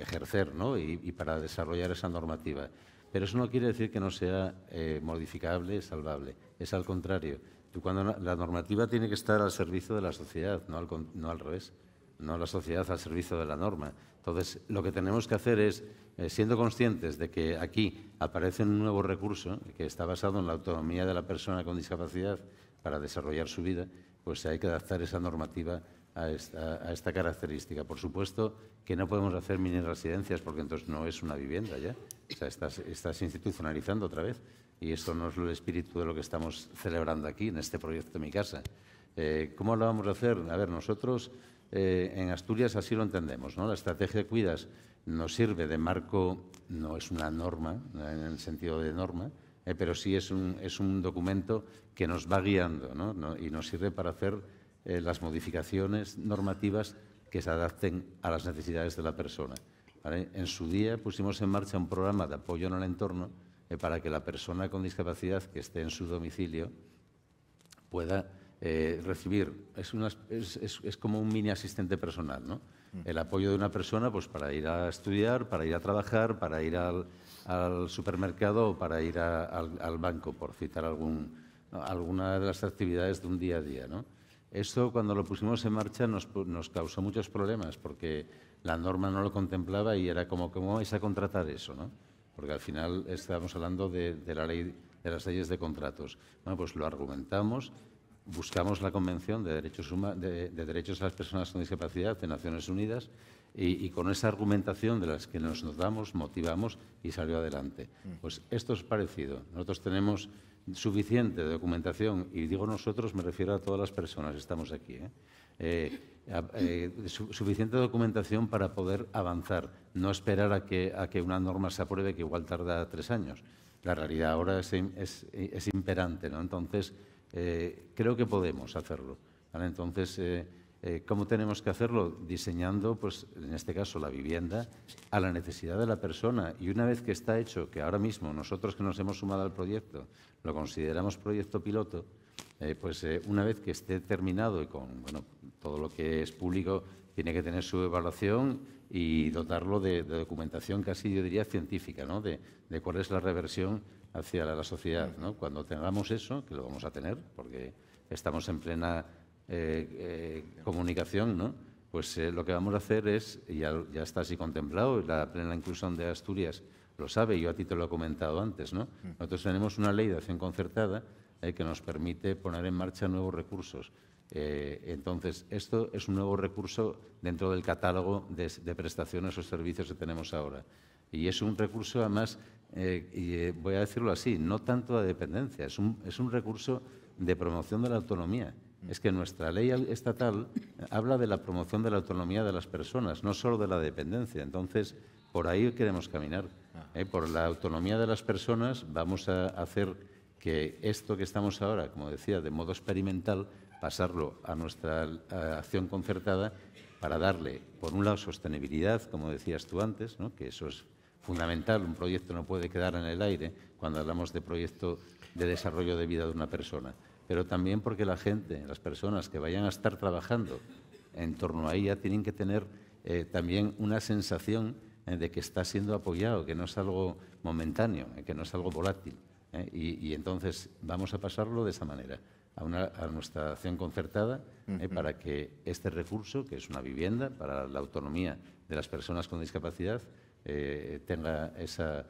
ejercer y para desarrollar esa normativa. Pero eso no quiere decir que no sea eh, modificable, salvable. Es al contrario. cuando, la normativa tiene que estar al servicio de la sociedad, no al, revés. No la sociedad al servicio de la norma. Entonces, lo que tenemos que hacer es, eh, siendo conscientes de que aquí aparece un nuevo recurso que está basado en la autonomía de la persona con discapacidad para desarrollar su vida, pues hay que adaptar esa normativa a esta, característica. Por supuesto que no podemos hacer mini residencias porque entonces no es una vivienda ya. O sea, estás, institucionalizando otra vez y esto no es el espíritu de lo que estamos celebrando aquí en este proyecto de Mi Casa. Eh, ¿Cómo lo vamos a hacer? A ver, nosotros eh, en Asturias así lo entendemos. ¿no? La estrategia de Cuidas nos sirve de marco, no es una norma en el sentido de norma, eh, pero sí es un, documento que nos va guiando y nos sirve para hacer eh, las modificaciones normativas que se adapten a las necesidades de la persona. En su día pusimos en marcha un programa de apoyo en el entorno eh, para que la persona con discapacidad que esté en su domicilio pueda eh, recibir, es, como un mini asistente personal, ¿no? Mm. el apoyo de una persona pues, para ir a estudiar, para ir a trabajar, para ir al, supermercado o para ir al, banco, por citar algún, alguna de las actividades de un día a día. ¿no? Esto cuando lo pusimos en marcha nos, causó muchos problemas porque la norma no lo contemplaba y era como, ¿cómo vais a contratar eso? ¿no? Porque al final estábamos hablando de, la ley, de las leyes de contratos. Bueno, pues lo argumentamos, buscamos la Convención de Derechos, de, Derechos a las Personas con Discapacidad de Naciones Unidas y, con esa argumentación de las que nos damos motivamos y salió adelante. Mm. Pues esto es parecido. Nosotros tenemos suficiente documentación, y digo nosotros, me refiero a todas las personas estamos aquí, ¿eh? Eh, eh, suficiente documentación para poder avanzar, no esperar a que, una norma se apruebe que igual tarda tres años. La realidad ahora es, imperante, ¿no? Entonces, creo que podemos hacerlo. Entonces, ¿Cómo tenemos que hacerlo? Diseñando, pues, en este caso, la vivienda a la necesidad de la persona. Y una vez que está hecho, que ahora mismo nosotros que nos hemos sumado al proyecto lo consideramos proyecto piloto, eh, pues eh, una vez que esté terminado y con bueno, todo lo que es público, tiene que tener su evaluación y dotarlo de, documentación casi, yo diría, científica, ¿no? de, cuál es la reversión hacia la, sociedad. Cuando tengamos eso, que lo vamos a tener, porque estamos en plena eh, comunicación, ¿no? pues lo que vamos a hacer es, ya, ya está así contemplado, la plena inclusión de Asturias lo sabe, yo a ti te lo he comentado antes, ¿no? Mm. Nosotros tenemos una ley de acción concertada eh, que nos permite poner en marcha nuevos recursos. Eh, entonces, esto es un nuevo recurso dentro del catálogo de, prestaciones o servicios que tenemos ahora. Y es un recurso, además, eh, y, voy a decirlo así, no tanto de dependencia, es un, es un recurso de promoción de la autonomía. Mm. Es que nuestra ley estatal habla de la promoción de la autonomía de las personas, no solo de la dependencia. Entonces, por ahí queremos caminar. Ah. ¿eh? Por la autonomía de las personas vamos a hacer que esto que estamos ahora, como decía, de modo experimental, pasarlo a nuestra acción concertada para darle, por un lado, sostenibilidad, como decías tú antes, que eso es fundamental, un proyecto no puede quedar en el aire cuando hablamos de proyecto de desarrollo de vida de una persona, pero también porque la gente, las personas que vayan a estar trabajando en torno a ella tienen que tener eh, también una sensación eh, de que está siendo apoyado, que no es algo momentáneo, eh, que no es algo volátil. Eh, y, entonces vamos a pasarlo de esa manera, a, una, nuestra acción concertada, para que este recurso, que es una vivienda para la autonomía de las personas con discapacidad, tenga esa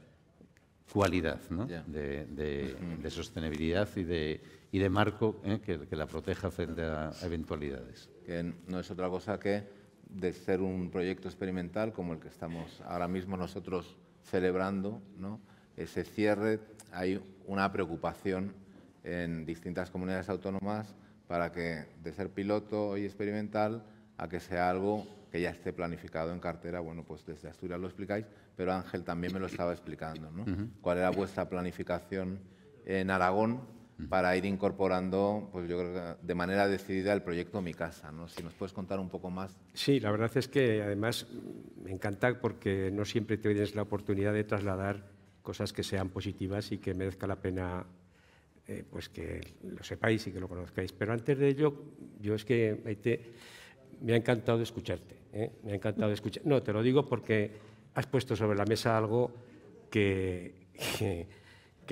cualidad de, sostenibilidad y de, marco que, la proteja frente a eventualidades. Que no es otra cosa que de ser un proyecto experimental como el que estamos ahora mismo nosotros celebrando, ¿no? ese cierre, hay una preocupación en distintas comunidades autónomas para que de ser piloto y experimental a que sea algo que ya esté planificado en cartera. Bueno, pues desde Asturias lo explicáis, pero Ángel también me lo estaba explicando. ¿no? ¿Cuál era vuestra planificación en Aragón para ir incorporando, pues yo creo de manera decidida, el proyecto Mi Casa. ¿no? Si nos puedes contar un poco más. Sí, la verdad es que además me encanta porque no siempre tienes la oportunidad de trasladar cosas que sean positivas y que merezca la pena eh, pues que lo sepáis y que lo conozcáis. Pero antes de ello, yo es que, me ha encantado escucharte. ¿eh? Me ha encantado escuchar. No, te lo digo porque has puesto sobre la mesa algo que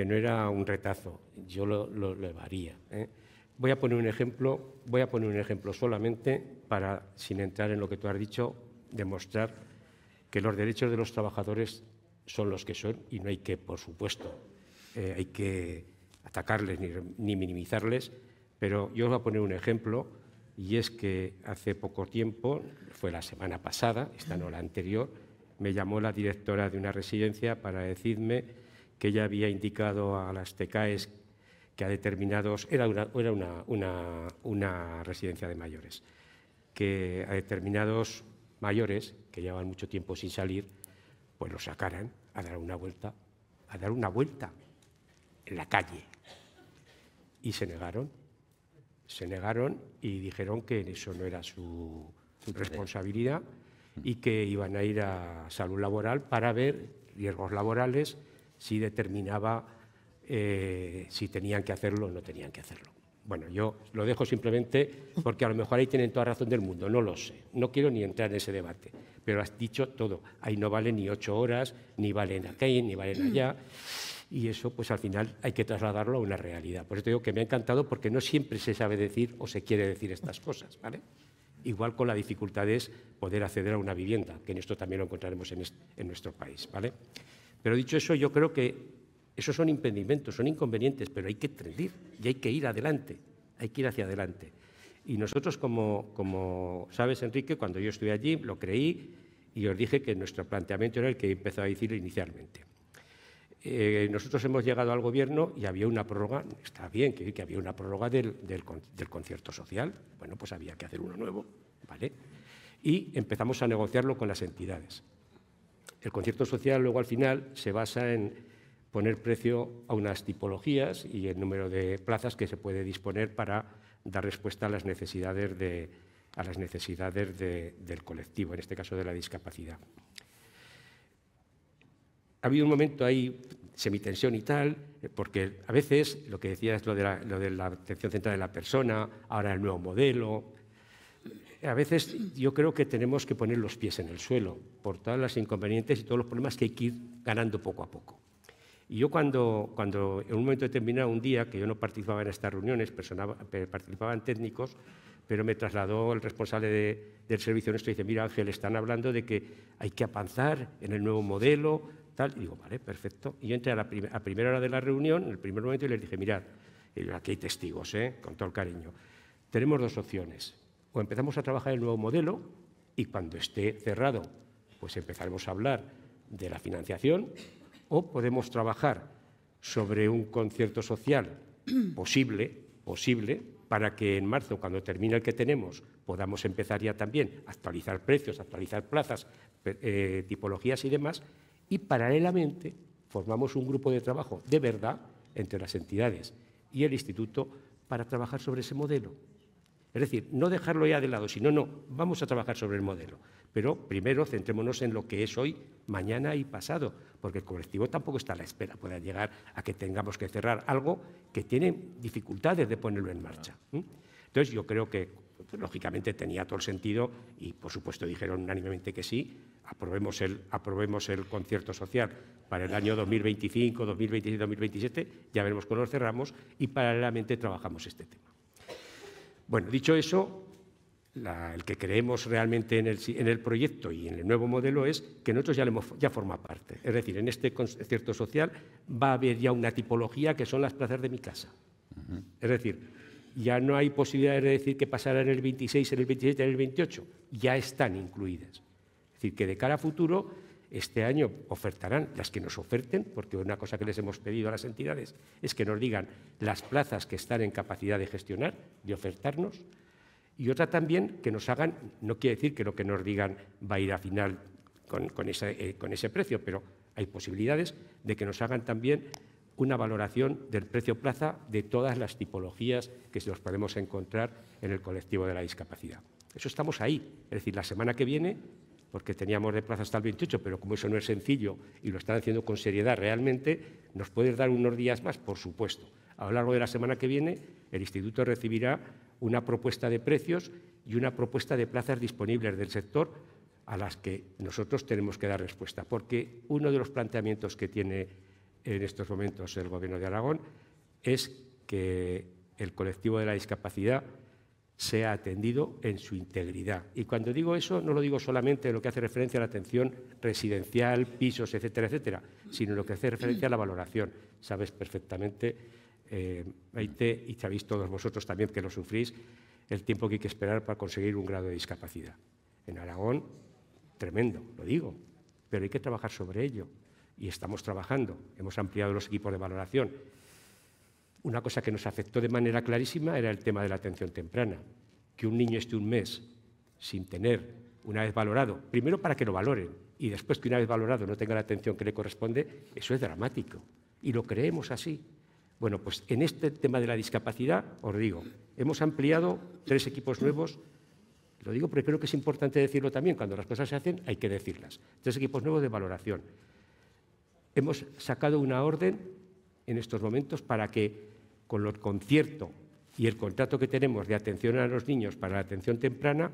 que no era un retazo, yo lo, lo ¿eh? Voy a poner un ejemplo, voy a poner un ejemplo solamente para, sin entrar en lo que tú has dicho, demostrar que los derechos de los trabajadores son los que son y no hay que, por supuesto, eh, hay que atacarles ni, ni, minimizarles, pero yo os voy a poner un ejemplo y es que hace poco tiempo, fue la semana pasada, esta no la anterior, me llamó la directora de una residencia para decirme que ya había indicado a las TCAES que a determinados era una, era una, residencia de mayores, que a determinados mayores que llevan mucho tiempo sin salir, pues los sacaran a dar una vuelta, a dar una vuelta en la calle. Y se negaron, se negaron y dijeron que eso no era su responsabilidad y que iban a ir a salud laboral para ver riesgos laborales si determinaba eh, si tenían que hacerlo o no tenían que hacerlo. Bueno, yo lo dejo simplemente porque a lo mejor ahí tienen toda razón del mundo, no lo sé, no quiero ni entrar en ese debate, pero has dicho todo, ahí no vale ni ocho horas, ni valen aquí, ni valen allá, y eso pues al final hay que trasladarlo a una realidad. Por eso digo que me ha encantado porque no siempre se sabe decir o se quiere decir estas cosas, ¿vale? Igual con la dificultad es poder acceder a una vivienda, que en esto también lo encontraremos en, en nuestro país, ¿vale? Pero dicho eso, yo creo que esos son impedimentos, son inconvenientes, pero hay que trendir y hay que ir adelante, hay que ir hacia adelante. Y nosotros, como, sabes, Enrique, cuando yo estuve allí, lo creí y os dije que nuestro planteamiento era el que empezó a decir inicialmente. Eh, nosotros hemos llegado al gobierno y había una prórroga, está bien que, que había una prórroga del, concierto social, bueno, pues había que hacer uno nuevo, ¿vale? Y empezamos a negociarlo con las entidades. El concierto social luego al final se basa en poner precio a unas tipologías y el número de plazas que se puede disponer para dar respuesta a las necesidades, a las necesidades del colectivo, en este caso de la discapacidad. Ha habido un momento ahí, semitensión y tal, porque a veces lo que decía es lo de la, lo de la atención central de la persona, ahora el nuevo modelo, a veces yo creo que tenemos que poner los pies en el suelo por todas las inconvenientes y todos los problemas que hay que ir ganando poco a poco. Y yo cuando, cuando en un momento determinado, un día que yo no participaba en estas reuniones, eh, participaban técnicos, pero me trasladó el responsable del servicio nuestro y dice, mira Ángel, están hablando de que hay que avanzar en el nuevo modelo, tal. Y digo, vale, perfecto. Y yo entré a la primera hora de la reunión, en el primer momento, y les dije, mirad, aquí hay testigos, ¿eh? con todo el cariño. Tenemos dos opciones o empezamos a trabajar el nuevo modelo y cuando esté cerrado, pues empezaremos a hablar de la financiación, o podemos trabajar sobre un concierto social posible, posible, para que en marzo, cuando termine el que tenemos, podamos empezar ya también a actualizar precios, actualizar plazas, eh, tipologías y demás, y paralelamente formamos un grupo de trabajo de verdad entre las entidades y el instituto para trabajar sobre ese modelo. Es decir, no dejarlo ya de lado, sino no, vamos a trabajar sobre el modelo. Pero primero centrémonos en lo que es hoy, mañana y pasado, porque el colectivo tampoco está a la espera, pueda llegar a que tengamos que cerrar algo que tiene dificultades de ponerlo en marcha. Entonces yo creo que pues, lógicamente tenía todo el sentido y por supuesto dijeron unánimemente que sí, aprobemos el, concierto social para el año 2025, 2026, 2027, ya veremos cómo lo cerramos y paralelamente trabajamos este tema. Bueno, dicho eso, el que creemos realmente en el, proyecto y en el nuevo modelo es que nosotros ya, formamos forma parte. Es decir, en este concierto social va a haber ya una tipología que son las plazas de mi casa. Es decir, ya no hay posibilidades de decir que pasará en el 26, en el 27, en el 28. Ya están incluidas. Es decir, que de cara a futuro este año ofertarán las que nos oferten, porque una cosa que les hemos pedido a las entidades es que nos digan las plazas que están en capacidad de gestionar, de ofertarnos, y otra también que nos hagan, no quiere decir que lo que nos digan va a ir a final con, eh, ese, precio, pero hay posibilidades de que nos hagan también una valoración del precio-plaza de todas las tipologías que nos podemos encontrar en el colectivo de la discapacidad. Eso estamos ahí. Es decir, la semana que viene porque teníamos de plazo hasta el 28, pero como eso no es sencillo y lo están haciendo con seriedad realmente, nos puedes dar unos días más, por supuesto. A lo largo de la semana que viene, el Instituto recibirá una propuesta de precios y una propuesta de plazas disponibles del sector a las que nosotros tenemos que dar respuesta, porque uno de los planteamientos que tiene en estos momentos el Gobierno de Aragón es que el colectivo de la discapacidad sea atendido en su integridad. Y cuando digo eso, no lo digo solamente en lo que hace referencia a la atención residencial, pisos, etcétera, etcétera, sino lo que hace referencia a la valoración. Sabes perfectamente, eh, y sabéis todos vosotros también que lo sufrís, el tiempo que hay que esperar para conseguir un grado de discapacidad. En Aragón, tremendo, lo digo, pero hay que trabajar sobre ello. Y estamos trabajando. Hemos ampliado los equipos de valoración una cosa que nos afectó de manera clarísima era el tema de la atención temprana. Que un niño esté un mes sin tener, una vez valorado, primero para que lo valoren y después que una vez valorado no tenga la atención que le corresponde, eso es dramático. Y lo creemos así. Bueno, pues en este tema de la discapacidad, os digo, hemos ampliado tres equipos nuevos. Lo digo porque creo que es importante decirlo también. Cuando las cosas se hacen, hay que decirlas. Tres equipos nuevos de valoración. Hemos sacado una orden en estos momentos para que con el concierto y el contrato que tenemos de atención a los niños para la atención temprana,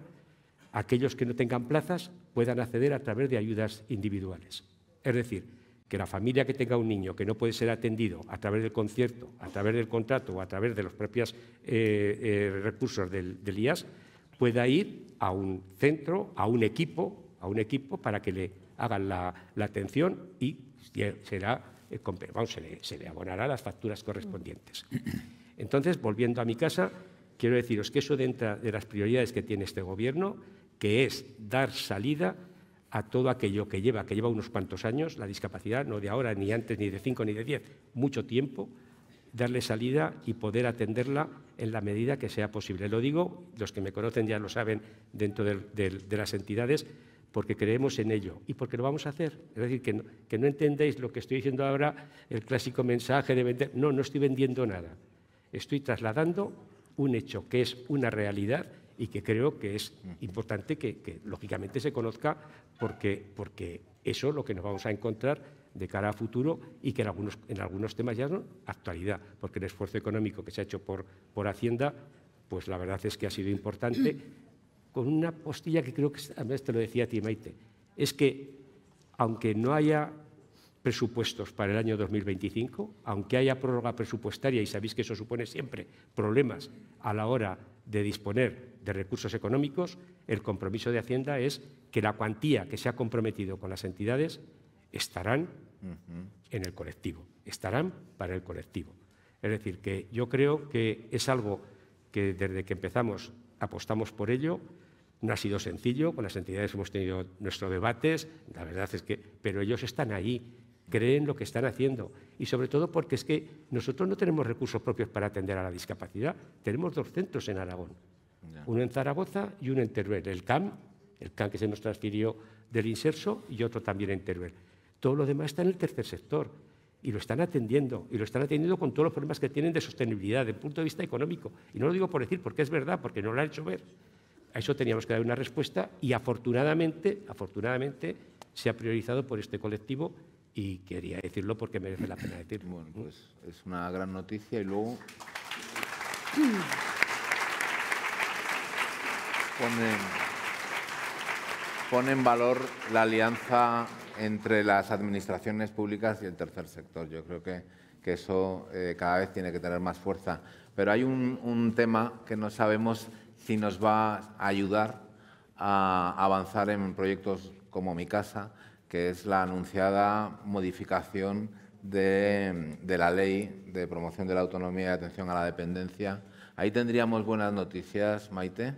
aquellos que no tengan plazas puedan acceder a través de ayudas individuales. Es decir, que la familia que tenga un niño que no puede ser atendido a través del concierto, a través del contrato o a través de los propios eh, eh, recursos del, IAS, pueda ir a un centro, a un equipo, a un equipo para que le hagan la, la atención y será eh, vamos, se le, abonará las facturas correspondientes. Entonces, volviendo a mi casa, quiero deciros que eso dentro de las prioridades que tiene este gobierno, que es dar salida a todo aquello que lleva, que lleva unos cuantos años, la discapacidad, no de ahora, ni antes, ni de cinco, ni de diez, mucho tiempo, darle salida y poder atenderla en la medida que sea posible. Lo digo, los que me conocen ya lo saben dentro de las entidades, porque creemos en ello y porque lo vamos a hacer. Es decir, que no, que entendéis lo que estoy diciendo ahora, el clásico mensaje de vender. No, no estoy vendiendo nada. Estoy trasladando un hecho que es una realidad y que creo que es importante que, lógicamente se conozca porque, porque eso es lo que nos vamos a encontrar de cara a futuro y que en algunos, en algunos temas ya no actualidad, porque el esfuerzo económico que se ha hecho por, por Hacienda, pues la verdad es que ha sido importante con una postilla que creo que también te lo decía a ti, Maite. Es que aunque no haya presupuestos para el año 2025, aunque haya prórroga presupuestaria, y sabéis que eso supone siempre problemas a la hora de disponer de recursos económicos, el compromiso de Hacienda es que la cuantía que se ha comprometido con las entidades estarán en el colectivo, estarán para el colectivo. Es decir, que yo creo que es algo que desde que empezamos apostamos por ello, no ha sido sencillo, con las entidades hemos tenido nuestros debates, la verdad es que, pero ellos están ahí, creen lo que están haciendo y sobre todo porque es que nosotros no tenemos recursos propios para atender a la discapacidad, tenemos dos centros en Aragón, uno en Zaragoza y uno en Teruel, el CAM, el CAM que se nos transfirió del inserso y otro también en Teruel. Todo lo demás está en el tercer sector y lo están atendiendo, y lo están atendiendo con todos los problemas que tienen de sostenibilidad, de punto de vista económico. Y no lo digo por decir, porque es verdad, porque no lo han hecho ver. A eso teníamos que dar una respuesta y afortunadamente, afortunadamente se ha priorizado por este colectivo y quería decirlo porque merece la pena decirlo. Bueno, pues es una gran noticia y luego... pone en valor la alianza entre las administraciones públicas y el tercer sector. Yo creo que, eso eh, cada vez tiene que tener más fuerza. Pero hay un, un tema que no sabemos si nos va a ayudar a avanzar en proyectos como Mi Casa, que es la anunciada modificación de, la ley de promoción de la autonomía y atención a la dependencia. Ahí tendríamos buenas noticias, Maite.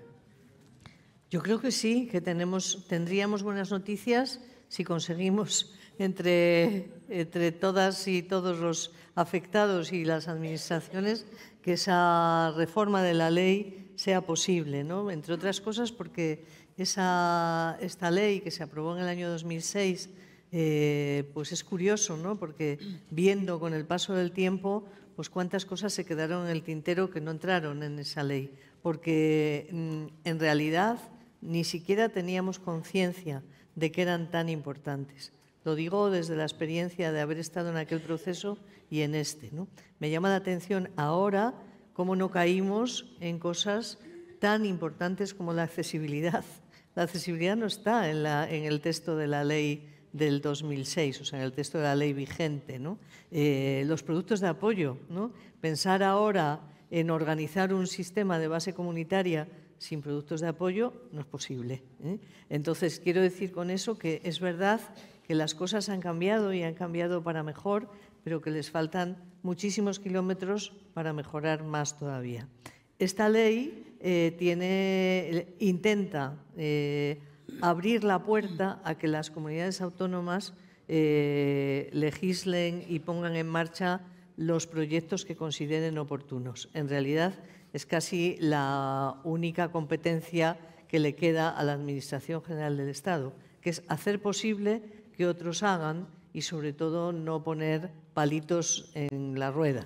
Yo creo que sí, que tendríamos buenas noticias si conseguimos entre, entre todas y todos los afectados y las administraciones que esa reforma de la ley sea posible, ¿no? entre otras cosas porque esa, esta ley que se aprobó en el año 2006 eh, pues es curioso, ¿no? porque viendo con el paso del tiempo pues cuántas cosas se quedaron en el tintero que no entraron en esa ley, porque mm, en realidad ni siquiera teníamos conciencia de que eran tan importantes. Lo digo desde la experiencia de haber estado en aquel proceso y en este. ¿no? Me llama la atención ahora cómo no caímos en cosas tan importantes como la accesibilidad. La accesibilidad no está en, el texto de la ley del 2006, o sea, en el texto de la ley vigente. Eh, los productos de apoyo, pensar ahora en organizar un sistema de base comunitaria sin productos de apoyo no es posible. ¿eh? Entonces, quiero decir con eso que es verdad que las cosas han cambiado y han cambiado para mejor, pero que les faltan muchísimos kilómetros para mejorar más todavía. Esta ley eh, intenta eh, abrir la puerta a que las comunidades autónomas eh, legislen y pongan en marcha los proyectos que consideren oportunos. En realidad es casi la única competencia que le queda a la Administración General del Estado, que es hacer posible que otros hagan y sobre todo no poner palitos en la rueda.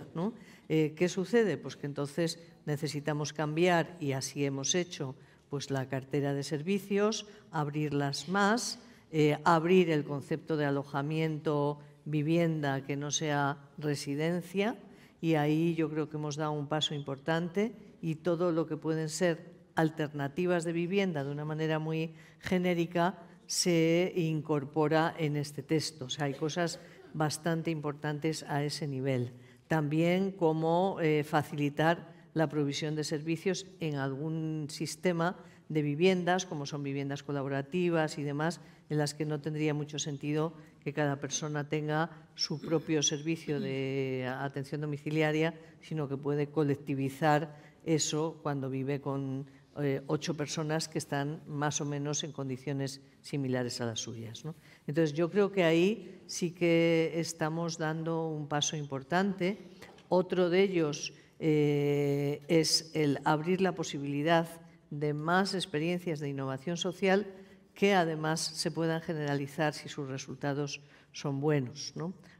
Eh, ¿Qué sucede? Pues que entonces necesitamos cambiar, y así hemos hecho, pues la cartera de servicios, abrirlas más, eh, abrir el concepto de alojamiento, vivienda que no sea residencia, y ahí yo creo que hemos dado un paso importante y todo lo que pueden ser alternativas de vivienda de una manera muy genérica se incorpora en este texto. O sea, hay cosas bastante importantes a ese nivel. También cómo eh, facilitar la provisión de servicios en algún sistema de viviendas, como son viviendas colaborativas y demás, en las que no tendría mucho sentido que cada persona tenga su propio servicio de atención domiciliaria, sino que puede colectivizar eso cuando vive con eh, ocho personas que están más o menos en condiciones similares a las suyas. Entonces yo creo que ahí sí que estamos dando un paso importante. Otro de ellos eh, es el abrir la posibilidad de más experiencias de innovación social que además se puedan generalizar si sus resultados son buenos.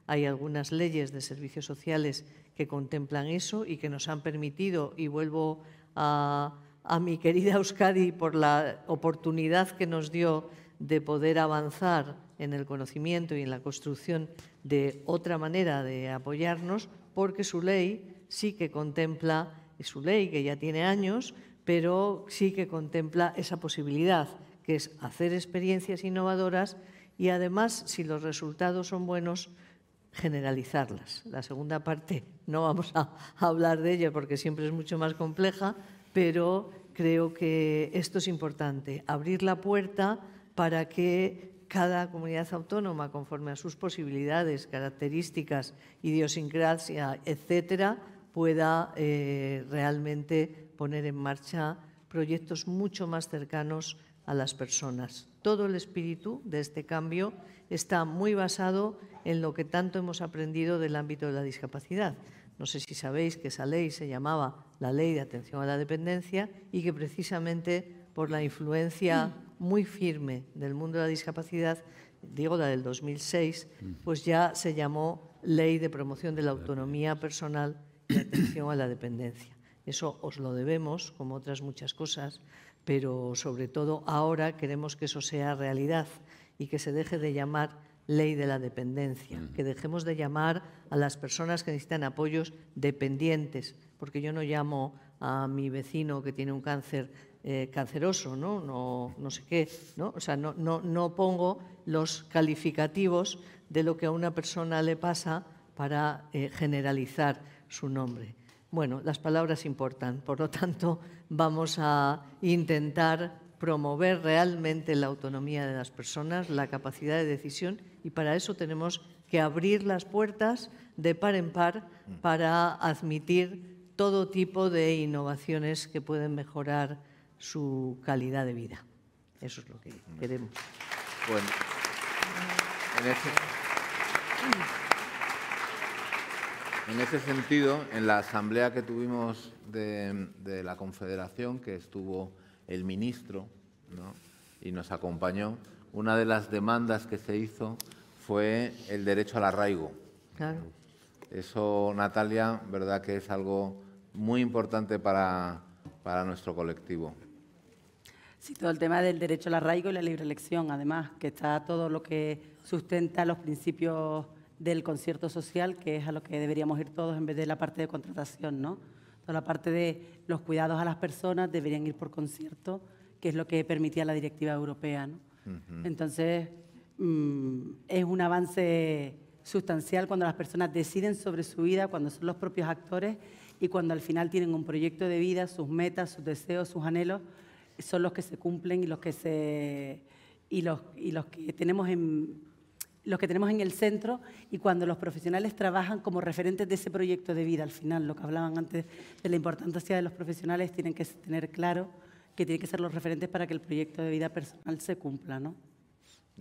Hay algunas leyes de servicios sociales que contemplan eso y que nos han permitido, y vuelvo a a mi querida Euskadi por la oportunidad que nos dio de poder avanzar en el conocimiento y en la construcción de otra manera de apoyarnos, porque su ley sí que contempla, es su ley que ya tiene años, pero sí que contempla esa posibilidad, que es hacer experiencias innovadoras y además, si los resultados son buenos, generalizarlas. La segunda parte no vamos a hablar de ella porque siempre es mucho más compleja, pero creo que esto es importante, abrir la puerta para que cada comunidad autónoma, conforme a sus posibilidades, características, idiosincrasia, etc., pueda eh, realmente poner en marcha proyectos mucho más cercanos a las personas. Todo el espíritu de este cambio está muy basado en lo que tanto hemos aprendido del ámbito de la discapacidad, no sé si sabéis que esa ley se llamaba la Ley de Atención a la Dependencia y que precisamente por la influencia mm. muy firme del mundo de la discapacidad, digo la del 2006, mm. pues ya se llamó Ley de Promoción de la Autonomía Personal y Atención a la Dependencia. Eso os lo debemos, como otras muchas cosas, pero sobre todo ahora queremos que eso sea realidad y que se deje de llamar ley de la dependencia, que dejemos de llamar a las personas que necesitan apoyos dependientes, porque yo no llamo a mi vecino que tiene un cáncer eh, canceroso, ¿no? No, no sé qué, ¿no? O sea, no, no, no pongo los calificativos de lo que a una persona le pasa para eh, generalizar su nombre. Bueno, las palabras importan, por lo tanto, vamos a intentar promover realmente la autonomía de las personas, la capacidad de decisión y para eso tenemos que abrir las puertas de par en par para admitir todo tipo de innovaciones que pueden mejorar su calidad de vida. Eso es lo que queremos. Bueno, en ese, sentido, en la asamblea que tuvimos de, la Confederación, que estuvo el ministro y nos acompañó, una de las demandas que se hizo fue el derecho al arraigo. Eso, Natalia, verdad que es algo muy importante para, para nuestro colectivo. Sí, todo el tema del derecho al arraigo y la libre elección, además, que está todo lo que sustenta los principios del concierto social, que es a lo que deberíamos ir todos en vez de la parte de contratación, ¿no? Toda la parte de los cuidados a las personas deberían ir por concierto, que es lo que permitía la directiva europea, ¿no? Entonces, mm, es un avance sustancial cuando las personas deciden sobre su vida, cuando son los propios actores y cuando al final tienen un proyecto de vida, sus metas, sus deseos, sus anhelos, son los que se cumplen y los que se y los, los que tenemos en los que tenemos en el centro y cuando los profesionales trabajan como referentes de ese proyecto de vida al final, lo que hablaban antes de la importancia de los profesionales tienen que tener claro que tienen que ser los referentes para que el proyecto de vida personal se cumpla, ¿no?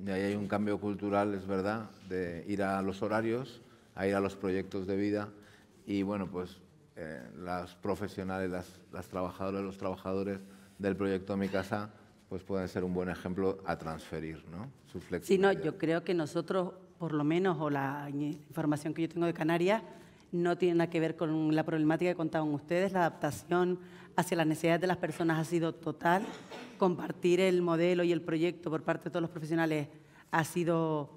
Y ahí hay un cambio cultural, es verdad, de ir a los horarios, a ir a los proyectos de vida y, bueno, pues eh, las profesionales, las, trabajadoras, los trabajadores del proyecto Mi Casa, pues pueden ser un buen ejemplo a transferir, ¿no? Su sí, no, yo creo que nosotros, por lo menos, o la información que yo tengo de Canarias, no tiene nada que ver con la problemática que contaban ustedes, la adaptación hacia las necesidades de las personas ha sido total. Compartir el modelo y el proyecto por parte de todos los profesionales ha sido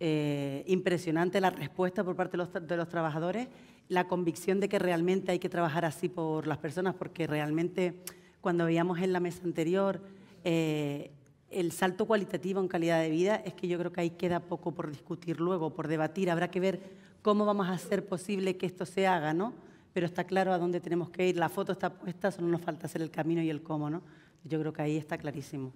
eh, impresionante, la respuesta por parte de los, trabajadores, la convicción de que realmente hay que trabajar así por las personas, porque realmente cuando veíamos en la mesa anterior eh, el salto cualitativo en calidad de vida, es que yo creo que ahí queda poco por discutir luego, por debatir, habrá que ver cómo vamos a hacer posible que esto se haga, ¿no? pero está claro a dónde tenemos que ir. La foto está puesta, solo nos falta hacer el camino y el cómo, ¿no? Yo creo que ahí está clarísimo.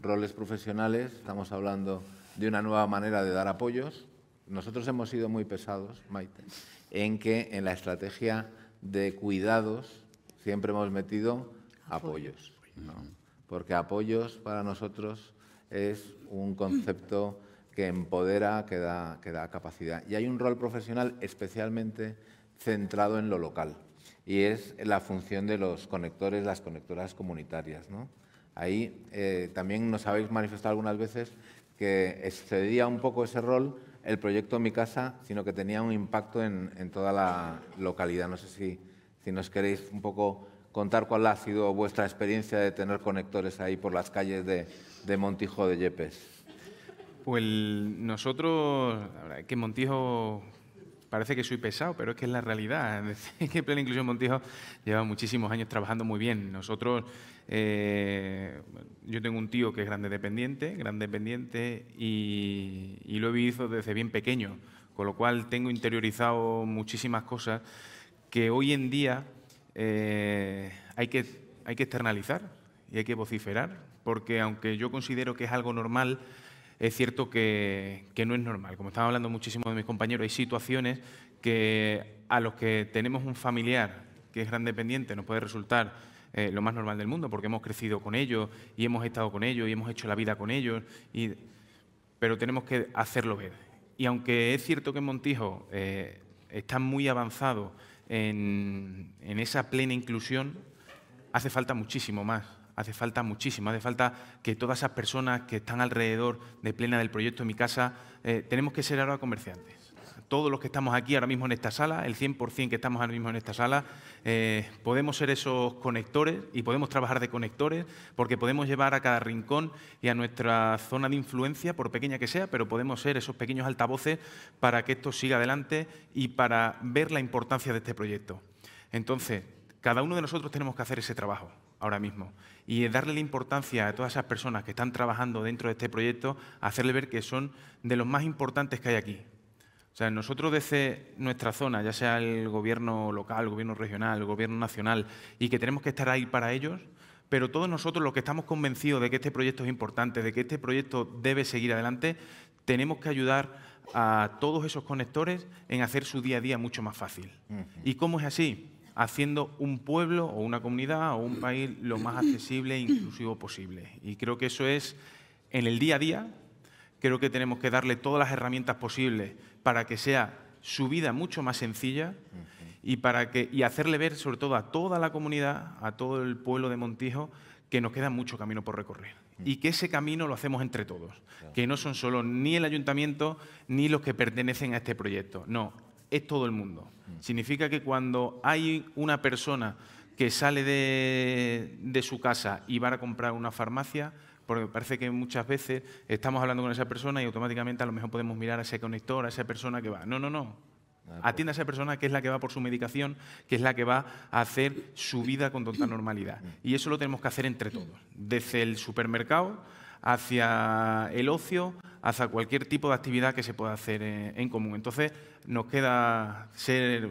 Roles profesionales, estamos hablando de una nueva manera de dar apoyos. Nosotros hemos sido muy pesados, Maite, en que en la estrategia de cuidados siempre hemos metido apoyos. Porque apoyos para nosotros es un concepto que empodera, que da, que da capacidad. Y hay un rol profesional especialmente centrado en lo local y es la función de los conectores, las conectoras comunitarias. ¿no? Ahí eh, también nos habéis manifestado algunas veces que excedía un poco ese rol el proyecto Mi Casa, sino que tenía un impacto en, toda la localidad. No sé si, si nos queréis un poco contar cuál ha sido vuestra experiencia de tener conectores ahí por las calles de, Montijo de Yepes. Pues nosotros, que Montijo Parece que soy pesado, pero es que es la realidad. Es que Plena Inclusión Montijo lleva muchísimos años trabajando muy bien. Nosotros, eh, yo tengo un tío que es grande dependiente, grande dependiente, y, lo he visto desde bien pequeño, con lo cual tengo interiorizado muchísimas cosas que hoy en día eh, hay, que, hay que externalizar y hay que vociferar, porque aunque yo considero que es algo normal, es cierto que, no es normal. Como estaba hablando muchísimo de mis compañeros, hay situaciones que a los que tenemos un familiar que es gran dependiente nos puede resultar eh, lo más normal del mundo, porque hemos crecido con ellos y hemos estado con ellos y hemos hecho la vida con ellos, pero tenemos que hacerlo ver. Y aunque es cierto que Montijo eh, está muy avanzado en esa plena inclusión, hace falta muchísimo más hace falta muchísimo, hace falta que todas esas personas que están alrededor de plena del proyecto en mi casa, eh, tenemos que ser ahora comerciantes. Todos los que estamos aquí ahora mismo en esta sala, el 100% que estamos ahora mismo en esta sala, eh, podemos ser esos conectores y podemos trabajar de conectores porque podemos llevar a cada rincón y a nuestra zona de influencia, por pequeña que sea, pero podemos ser esos pequeños altavoces para que esto siga adelante y para ver la importancia de este proyecto. Entonces, cada uno de nosotros tenemos que hacer ese trabajo ahora mismo y darle la importancia a todas esas personas que están trabajando dentro de este proyecto, hacerle ver que son de los más importantes que hay aquí. O sea, nosotros desde nuestra zona, ya sea el gobierno local, el gobierno regional, el gobierno nacional, y que tenemos que estar ahí para ellos, pero todos nosotros los que estamos convencidos de que este proyecto es importante, de que este proyecto debe seguir adelante, tenemos que ayudar a todos esos conectores en hacer su día a día mucho más fácil. ¿Y cómo es así? haciendo un pueblo o una comunidad o un país lo más accesible e inclusivo posible. Y creo que eso es en el día a día, creo que tenemos que darle todas las herramientas posibles para que sea su vida mucho más sencilla y, para que, y hacerle ver sobre todo a toda la comunidad, a todo el pueblo de Montijo, que nos queda mucho camino por recorrer y que ese camino lo hacemos entre todos, que no son solo ni el ayuntamiento ni los que pertenecen a este proyecto, no, es todo el mundo. Significa que cuando hay una persona que sale de, su casa y va a comprar una farmacia, porque parece que muchas veces estamos hablando con esa persona y automáticamente a lo mejor podemos mirar a ese conector, a esa persona que va. No, no, no. Atiende a esa persona que es la que va por su medicación, que es la que va a hacer su vida con total normalidad. Y eso lo tenemos que hacer entre todos, desde el supermercado hacia el ocio, hacia cualquier tipo de actividad que se pueda hacer eh, en común. Entonces, nos queda ser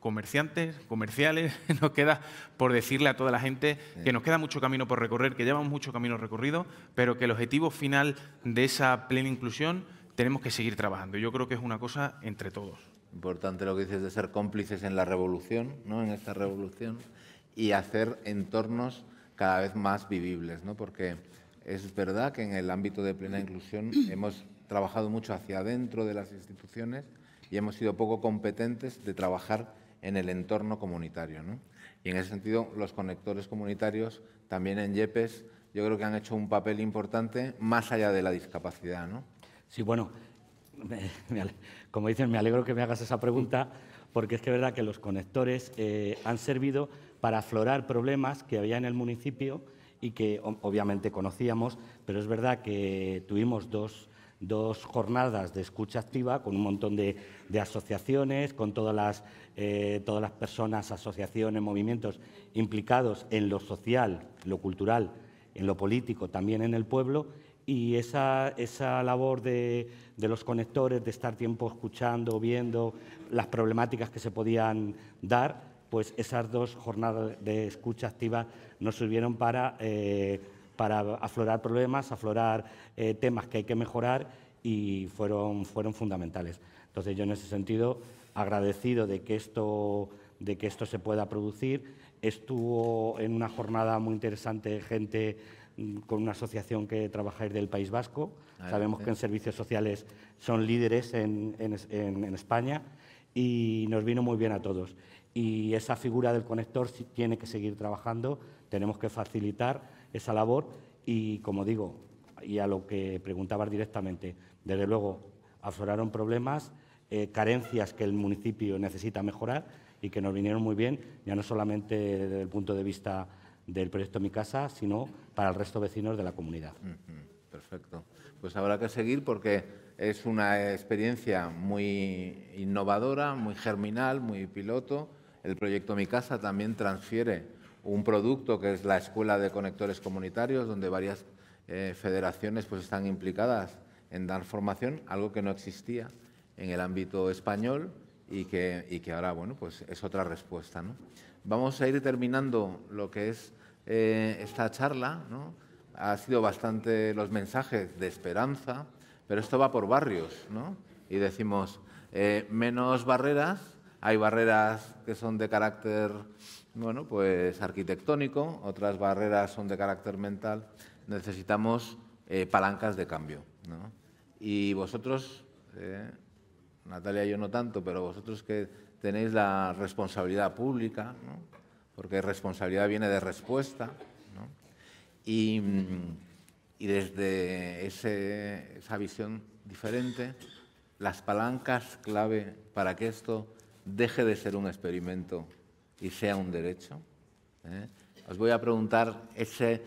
comerciantes, comerciales, nos queda por decirle a toda la gente que nos queda mucho camino por recorrer, que llevamos mucho camino recorrido, pero que el objetivo final de esa plena inclusión tenemos que seguir trabajando. Yo creo que es una cosa entre todos. Importante lo que dices de ser cómplices en la revolución, ¿no? en esta revolución, y hacer entornos cada vez más vivibles, ¿no? porque es verdad que en el ámbito de plena inclusión hemos trabajado mucho hacia adentro de las instituciones y hemos sido poco competentes de trabajar en el entorno comunitario. Y en ese sentido, los conectores comunitarios, también en YEPES, yo creo que han hecho un papel importante más allá de la discapacidad. Sí, bueno, como dicen, me alegro que me hagas esa pregunta, porque es que es verdad que los conectores eh, han servido para aflorar problemas que había en el municipio y que obviamente conocíamos, pero es verdad que tuvimos dos, jornadas de escucha activa con un montón de, asociaciones, con todas las, eh, todas las personas, asociaciones, movimientos implicados en lo social, lo cultural, en lo político, también en el pueblo, y esa, labor de, de, los conectores, de estar tiempo escuchando, viendo las problemáticas que se podían dar, pues esas dos jornadas de escucha activa nos sirvieron eh, para, aflorar problemas, aflorar eh, temas que hay que mejorar y fueron, fueron fundamentales. Entonces yo en ese sentido, agradecido de que esto, de que esto se pueda producir, estuvo en una jornada muy interesante gente mm, con una asociación que trabaja del País Vasco. Sabemos que en servicios sociales son líderes en, España y nos vino muy bien a todos. Y esa figura del conector tiene que seguir trabajando tenemos que facilitar esa labor y, como digo, y a lo que preguntabas directamente, desde luego afloraron problemas, eh, carencias que el municipio necesita mejorar y que nos vinieron muy bien, ya no solamente desde el punto de vista del proyecto Mi Casa, sino para el resto de vecinos de la comunidad. Perfecto. Pues habrá que seguir porque es una experiencia muy innovadora, muy germinal, muy piloto. El proyecto Mi Casa también transfiere un producto que es la Escuela de Conectores Comunitarios, donde varias eh, federaciones pues, están implicadas en dar formación, algo que no existía en el ámbito español y que, y que ahora bueno, pues es otra respuesta. ¿no? Vamos a ir terminando lo que es eh, esta charla. ¿no? Ha sido bastante los mensajes de esperanza, pero esto va por barrios. ¿no? Y decimos, eh, menos barreras, hay barreras que son de carácter bueno, pues arquitectónico, otras barreras son de carácter mental. Necesitamos eh, palancas de cambio. Y vosotros, eh, Natalia yo no tanto, pero vosotros que tenéis la responsabilidad pública, porque responsabilidad viene de respuesta, ¿no? y, desde esa visión diferente, las palancas clave para que esto deje de ser un experimento y sea un derecho? ¿eh? Os voy a preguntar ese,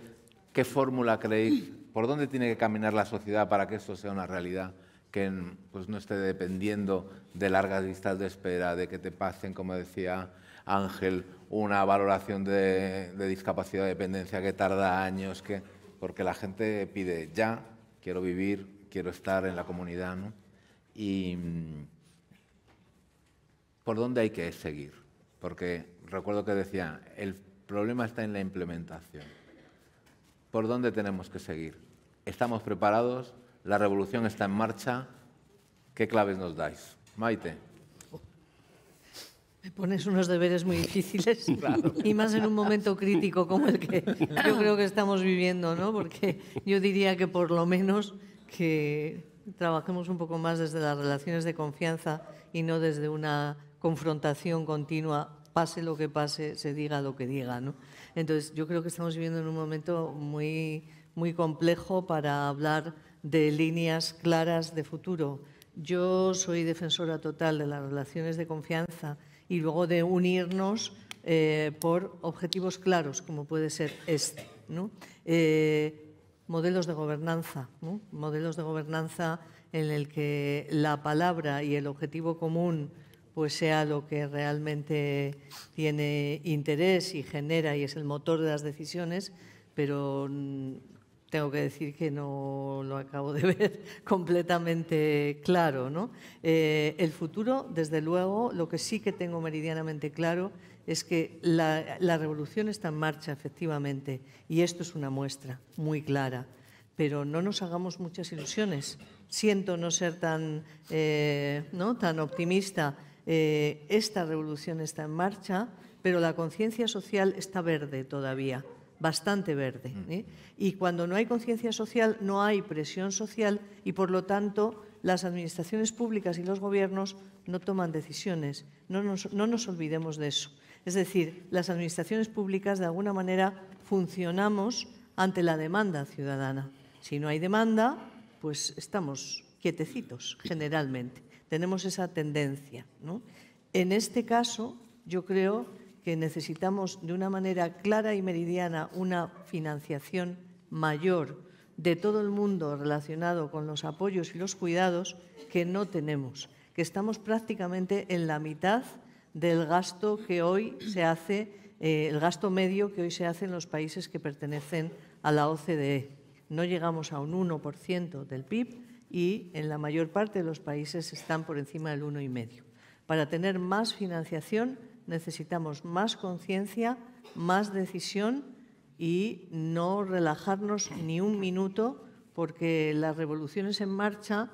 qué fórmula creéis, por dónde tiene que caminar la sociedad para que esto sea una realidad, que pues, no esté dependiendo de largas listas de espera, de que te pasen, como decía Ángel, una valoración de, discapacidad de dependencia que tarda años, que, porque la gente pide ya, quiero vivir, quiero estar en la comunidad. Y, por dónde hay que seguir. Porque recuerdo que decía, el problema está en la implementación. ¿Por dónde tenemos que seguir? ¿Estamos preparados? ¿La revolución está en marcha? ¿Qué claves nos dais? Maite. Me pones unos deberes muy difíciles y más en un momento crítico como el que yo creo que estamos viviendo, ¿no? Porque yo diría que por lo menos que trabajemos un poco más desde las relaciones de confianza y no desde una confrontación continua, pase lo que pase, se diga lo que diga. ¿no? Entonces, yo creo que estamos viviendo en un momento muy, muy complejo para hablar de líneas claras de futuro. Yo soy defensora total de las relaciones de confianza y luego de unirnos eh, por objetivos claros, como puede ser este. ¿no? Eh, modelos de gobernanza, modelos de gobernanza en el que la palabra y el objetivo común pues sea lo que realmente tiene interés y genera y es el motor de las decisiones, pero mm, tengo que decir que no lo acabo de ver completamente claro. ¿no? Eh, el futuro, desde luego, lo que sí que tengo meridianamente claro es que la, revolución está en marcha, efectivamente, y esto es una muestra muy clara. Pero no nos hagamos muchas ilusiones. Siento no ser tan, eh, ¿no? tan optimista eh, esta revolución está en marcha, pero la conciencia social está verde todavía, bastante verde. Mm. ¿eh? Y cuando no hay conciencia social, no hay presión social y, por lo tanto, las administraciones públicas y los gobiernos no toman decisiones. no nos olvidemos de eso. Es decir, las administraciones públicas, de alguna manera, funcionamos ante la demanda ciudadana. Si no hay demanda, pues estamos quietecitos, generalmente tenemos esa tendencia. En este caso, yo creo que necesitamos de una manera clara y meridiana una financiación mayor de todo el mundo relacionado con los apoyos y los cuidados que no tenemos, que estamos prácticamente en la mitad del gasto que hoy se hace, eh, el gasto medio que hoy se hace en los países que pertenecen a la OCDE. No llegamos a un 1% del PIB, y en la mayor parte de los países están por encima del 1,5. Para tener más financiación necesitamos más conciencia, más decisión y no relajarnos ni un minuto porque las revoluciones en marcha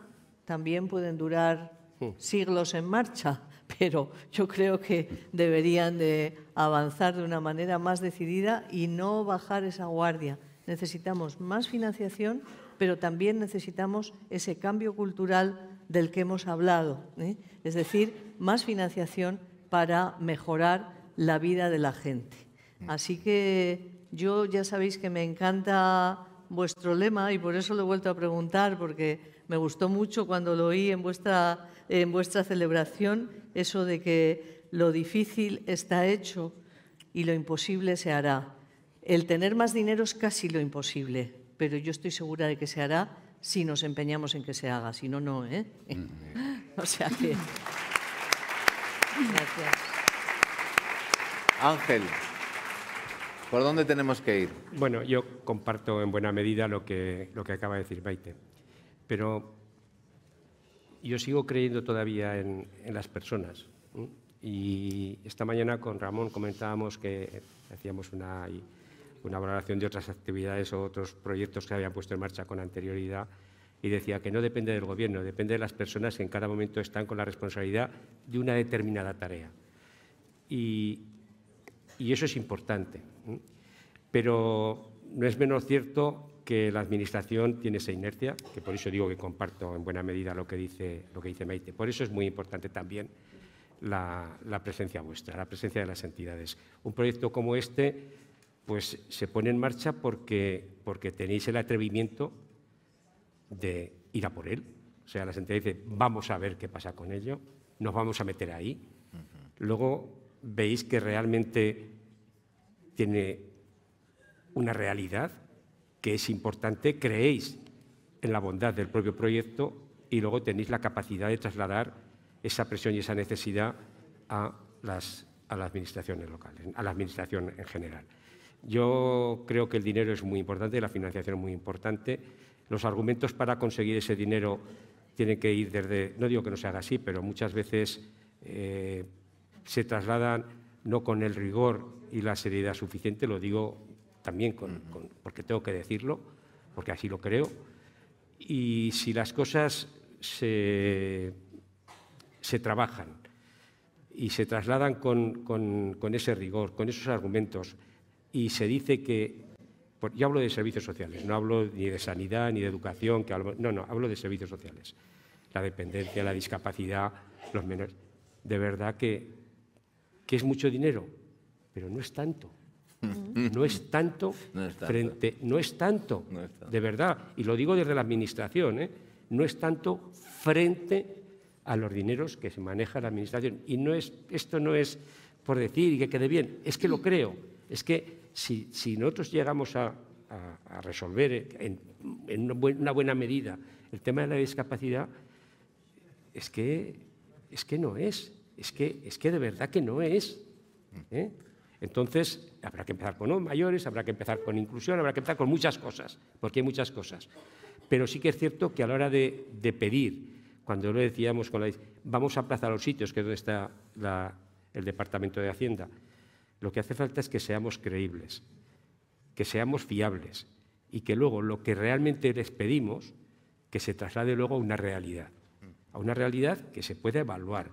también pueden durar hmm. siglos en marcha, pero yo creo que deberían de avanzar de una manera más decidida y no bajar esa guardia. Necesitamos más financiación, pero también necesitamos ese cambio cultural del que hemos hablado, ¿eh? es decir, más financiación para mejorar la vida de la gente. Mm. Así que yo ya sabéis que me encanta vuestro lema y por eso lo he vuelto a preguntar, porque me gustó mucho cuando lo oí en vuestra, en vuestra celebración, eso de que lo difícil está hecho y lo imposible se hará. El tener más dinero es casi lo imposible, pero yo estoy segura de que se hará si nos empeñamos en que se haga, si no, no. ¿eh? o sea Gracias. Ángel. ¿Por dónde tenemos que ir? Bueno, yo comparto en buena medida lo que, lo que acaba de decir Baite, pero yo sigo creyendo todavía en, las personas. Y esta mañana con Ramón comentábamos que hacíamos una una valoración de otras actividades o otros proyectos que habían puesto en marcha con anterioridad y decía que no depende del gobierno, depende de las personas que en cada momento están con la responsabilidad de una determinada tarea. Y, eso es importante. Pero no es menos cierto que la Administración tiene esa inercia, que por eso digo que comparto en buena medida lo que dice, lo que dice Maite. Por eso es muy importante también la presencia vuestra, la presencia de las entidades. Un proyecto como este pues se pone en marcha porque, tenéis el atrevimiento de ir a por él. O sea, la sentencia dice, vamos a ver qué pasa con ello, nos vamos a meter ahí. Luego veis que realmente tiene una realidad que es importante, creéis en la bondad del propio proyecto y luego tenéis la capacidad de trasladar esa presión y esa necesidad a las administraciones locales, a la administración en general. Yo creo que el dinero es muy importante, la financiación es muy importante. Los argumentos para conseguir ese dinero tienen que ir desde, no digo que no se haga así, pero muchas veces eh, se trasladan no con el rigor y la seriedad suficiente, lo digo también porque tengo que decirlo, porque así lo creo. Y si las cosas se, trabajan y se trasladan con ese rigor, con esos argumentos, y se dice que, yo hablo de servicios sociales, no hablo ni de sanidad ni de educación, que no, no, hablo de servicios sociales, la dependencia, la discapacidad, los menores. De verdad que, es mucho dinero, pero no es tanto. Mm. No es tanto, frente, no es tanto, de verdad, y lo digo desde la administración, ¿eh? no es tanto frente a los dineros que se maneja la administración. Y no es, esto no es por decir y que quede bien, es que lo creo es que si, nosotros llegamos a, resolver en, una, buena, medida el tema de la discapacidad, es que, no es, es que, es que de verdad que no es. ¿eh? Entonces, habrá que empezar con mayores, habrá que empezar con inclusión, habrá que empezar con muchas cosas, porque hay muchas cosas. Pero sí que es cierto que a la hora de, pedir, cuando lo decíamos con la... Vamos a aplazar los sitios, que es donde está el Departamento de Hacienda. Lo que hace falta es que seamos creíbles, que seamos fiables y que luego lo que realmente les pedimos, que se traslade luego a una realidad, a una realidad que se pueda evaluar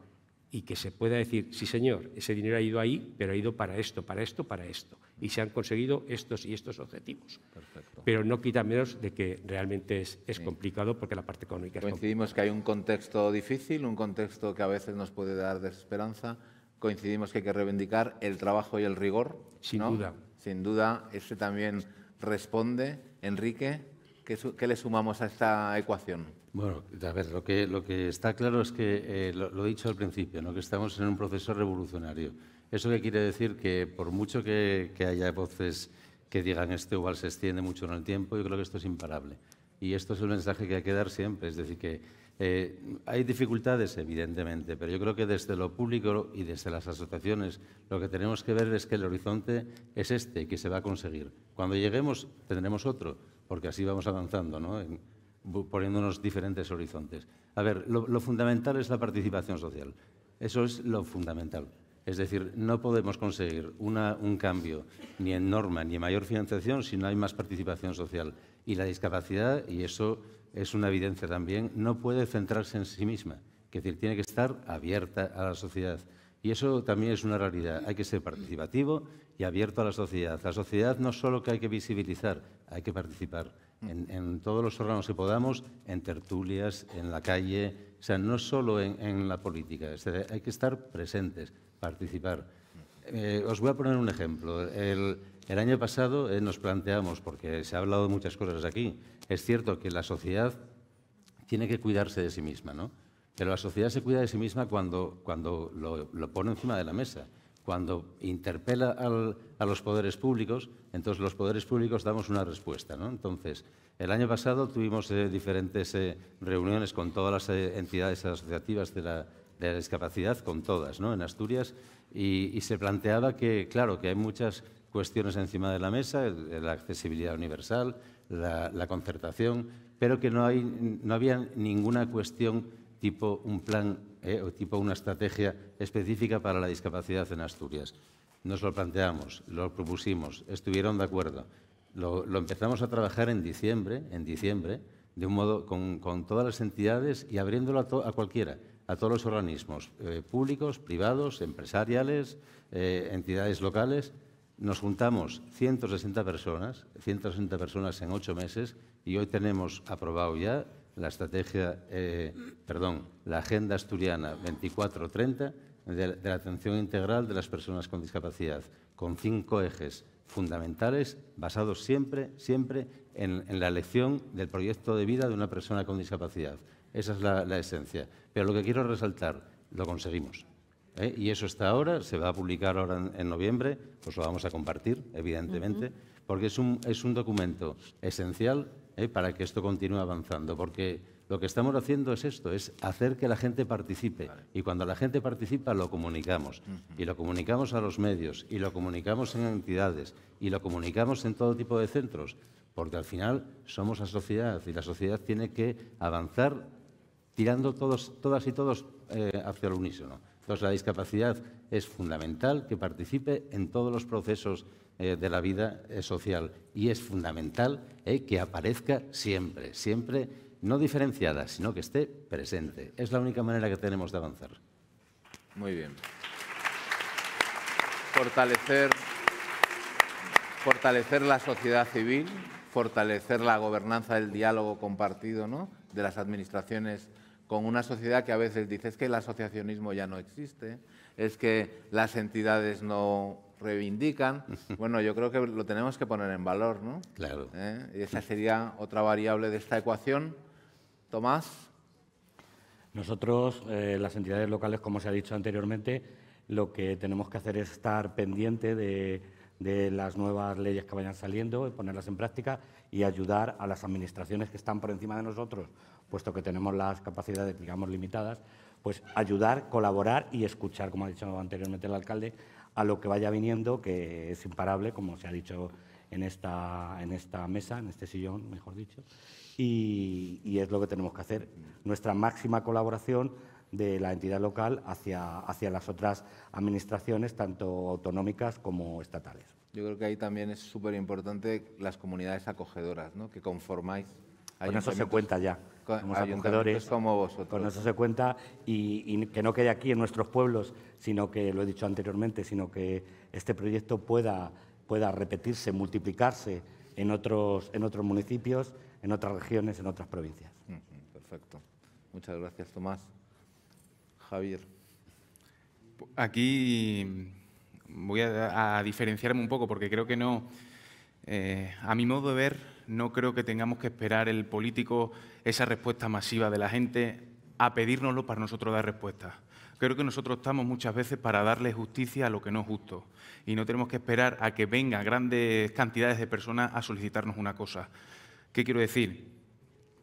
y que se pueda decir, sí señor, ese dinero ha ido ahí, pero ha ido para esto, para esto, para esto, y se han conseguido estos y estos objetivos. Pero no quita menos de que realmente es, es complicado porque la parte económica es complicada. Coincidimos que hay un contexto difícil, un contexto que a veces nos puede dar desesperanza, coincidimos que hay que reivindicar el trabajo y el rigor. Sin duda. Sin duda, ese también responde. Enrique, ¿qué, le sumamos a esta ecuación? Bueno, a ver, lo que, está claro es que, eh, lo, he dicho al principio, ¿no? que estamos en un proceso revolucionario. ¿Eso qué quiere decir? Que por mucho que, haya voces que digan este igual se extiende mucho en el tiempo, yo creo que esto es imparable. Y esto es el mensaje que hay que dar siempre, es decir, que eh, hay dificultades, evidentemente, pero yo creo que desde lo público y desde las asociaciones lo que tenemos que ver es que el horizonte es este, que se va a conseguir. Cuando lleguemos tendremos otro, porque así vamos avanzando, poniéndonos diferentes horizontes. A ver, lo, fundamental es la participación social. Eso es lo fundamental. Es decir, no podemos conseguir un cambio ni en norma ni en mayor financiación si no hay más participación social. Y la discapacidad, y eso es una evidencia también, no puede centrarse en sí misma. Es decir, tiene que estar abierta a la sociedad. Y eso también es una realidad. Hay que ser participativo y abierto a la sociedad. La sociedad no solo que hay que visibilizar, hay que participar en, todos los órganos que podamos, en tertulias, en la calle, o sea, no solo en, la política. hay que estar presentes, participar. Eh, os voy a poner un ejemplo. El, año pasado eh, nos planteamos, porque se ha hablado de muchas cosas aquí, es cierto que la sociedad tiene que cuidarse de sí misma, ¿no? Pero la sociedad se cuida de sí misma cuando, lo, pone encima de la mesa, cuando interpela a los poderes públicos, entonces los poderes públicos damos una respuesta. ¿no? Entonces, el año pasado tuvimos eh, diferentes eh, reuniones con todas las eh, entidades asociativas de la, discapacidad, con todas, ¿no? en Asturias, y, y, se planteaba que, claro, que hay muchas cuestiones encima de la mesa, la accesibilidad universal, la, concertación, pero que no, había ninguna cuestión tipo un plan eh, o tipo una estrategia específica para la discapacidad en Asturias. Nos lo planteamos, lo propusimos, estuvieron de acuerdo. Lo, empezamos a trabajar en diciembre, en diciembre, de un modo con, todas las entidades y abriéndolo a, cualquiera, a todos los organismos eh, públicos, privados, empresariales, eh, entidades locales nos juntamos 160 personas, 160 personas en ocho meses, y hoy tenemos aprobado ya la estrategia, eh, perdón, la Agenda Asturiana 2430 de, de la atención integral de las personas con discapacidad, con cinco ejes fundamentales basados siempre, siempre en, la elección del proyecto de vida de una persona con discapacidad. Esa es la esencia. Pero lo que quiero resaltar, lo conseguimos. ¿eh? Y eso está ahora, se va a publicar ahora en, noviembre, pues lo vamos a compartir, evidentemente, porque es un, es un documento esencial ¿eh? para que esto continúe avanzando, porque lo que estamos haciendo es esto, es hacer que la gente participe. Y cuando la gente participa lo comunicamos. Y lo comunicamos a los medios, y lo comunicamos en entidades, y lo comunicamos en todo tipo de centros, porque al final somos la sociedad y la sociedad tiene que avanzar tirando todos, todas y todos eh, hacia el unísono. Entonces, la discapacidad es fundamental que participe en todos los procesos eh, de la vida eh, social y es fundamental eh, que aparezca siempre, siempre no diferenciada, sino que esté presente. Es la única manera que tenemos de avanzar. Muy bien. Fortalecer, fortalecer la sociedad civil, fortalecer la gobernanza del diálogo compartido ¿no? de las administraciones con una sociedad que a veces dice es que el asociacionismo ya no existe, es que las entidades no reivindican. Bueno, yo creo que lo tenemos que poner en valor, ¿no? Claro. ¿Eh? Y esa sería otra variable de esta ecuación. Tomás. Nosotros, eh, las entidades locales, como se ha dicho anteriormente, lo que tenemos que hacer es estar pendiente de de las nuevas leyes que vayan saliendo y ponerlas en práctica y ayudar a las administraciones que están por encima de nosotros, puesto que tenemos las capacidades, digamos, limitadas, pues ayudar, colaborar y escuchar, como ha dicho anteriormente el alcalde, a lo que vaya viniendo, que es imparable, como se ha dicho en esta, en esta mesa, en este sillón, mejor dicho, y es lo que tenemos que hacer. Nuestra máxima colaboración de la entidad local hacia, hacia las otras administraciones, tanto autonómicas como estatales. Yo creo que ahí también es súper importante las comunidades acogedoras, ¿no? que conformáis. Con eso se cuenta ya. acogedores. Como Con eso se cuenta y, que no quede aquí en nuestros pueblos, sino que, lo he dicho anteriormente, sino que este proyecto pueda, pueda repetirse, multiplicarse en otros, en otros municipios, en otras regiones, en otras provincias. Perfecto. Muchas gracias, Tomás. Javier? Aquí voy a, diferenciarme un poco porque creo que no, eh, a mi modo de ver, no creo que tengamos que esperar el político esa respuesta masiva de la gente a pedírnoslo para nosotros dar respuesta. Creo que nosotros estamos muchas veces para darle justicia a lo que no es justo y no tenemos que esperar a que vengan grandes cantidades de personas a solicitarnos una cosa. ¿Qué quiero decir?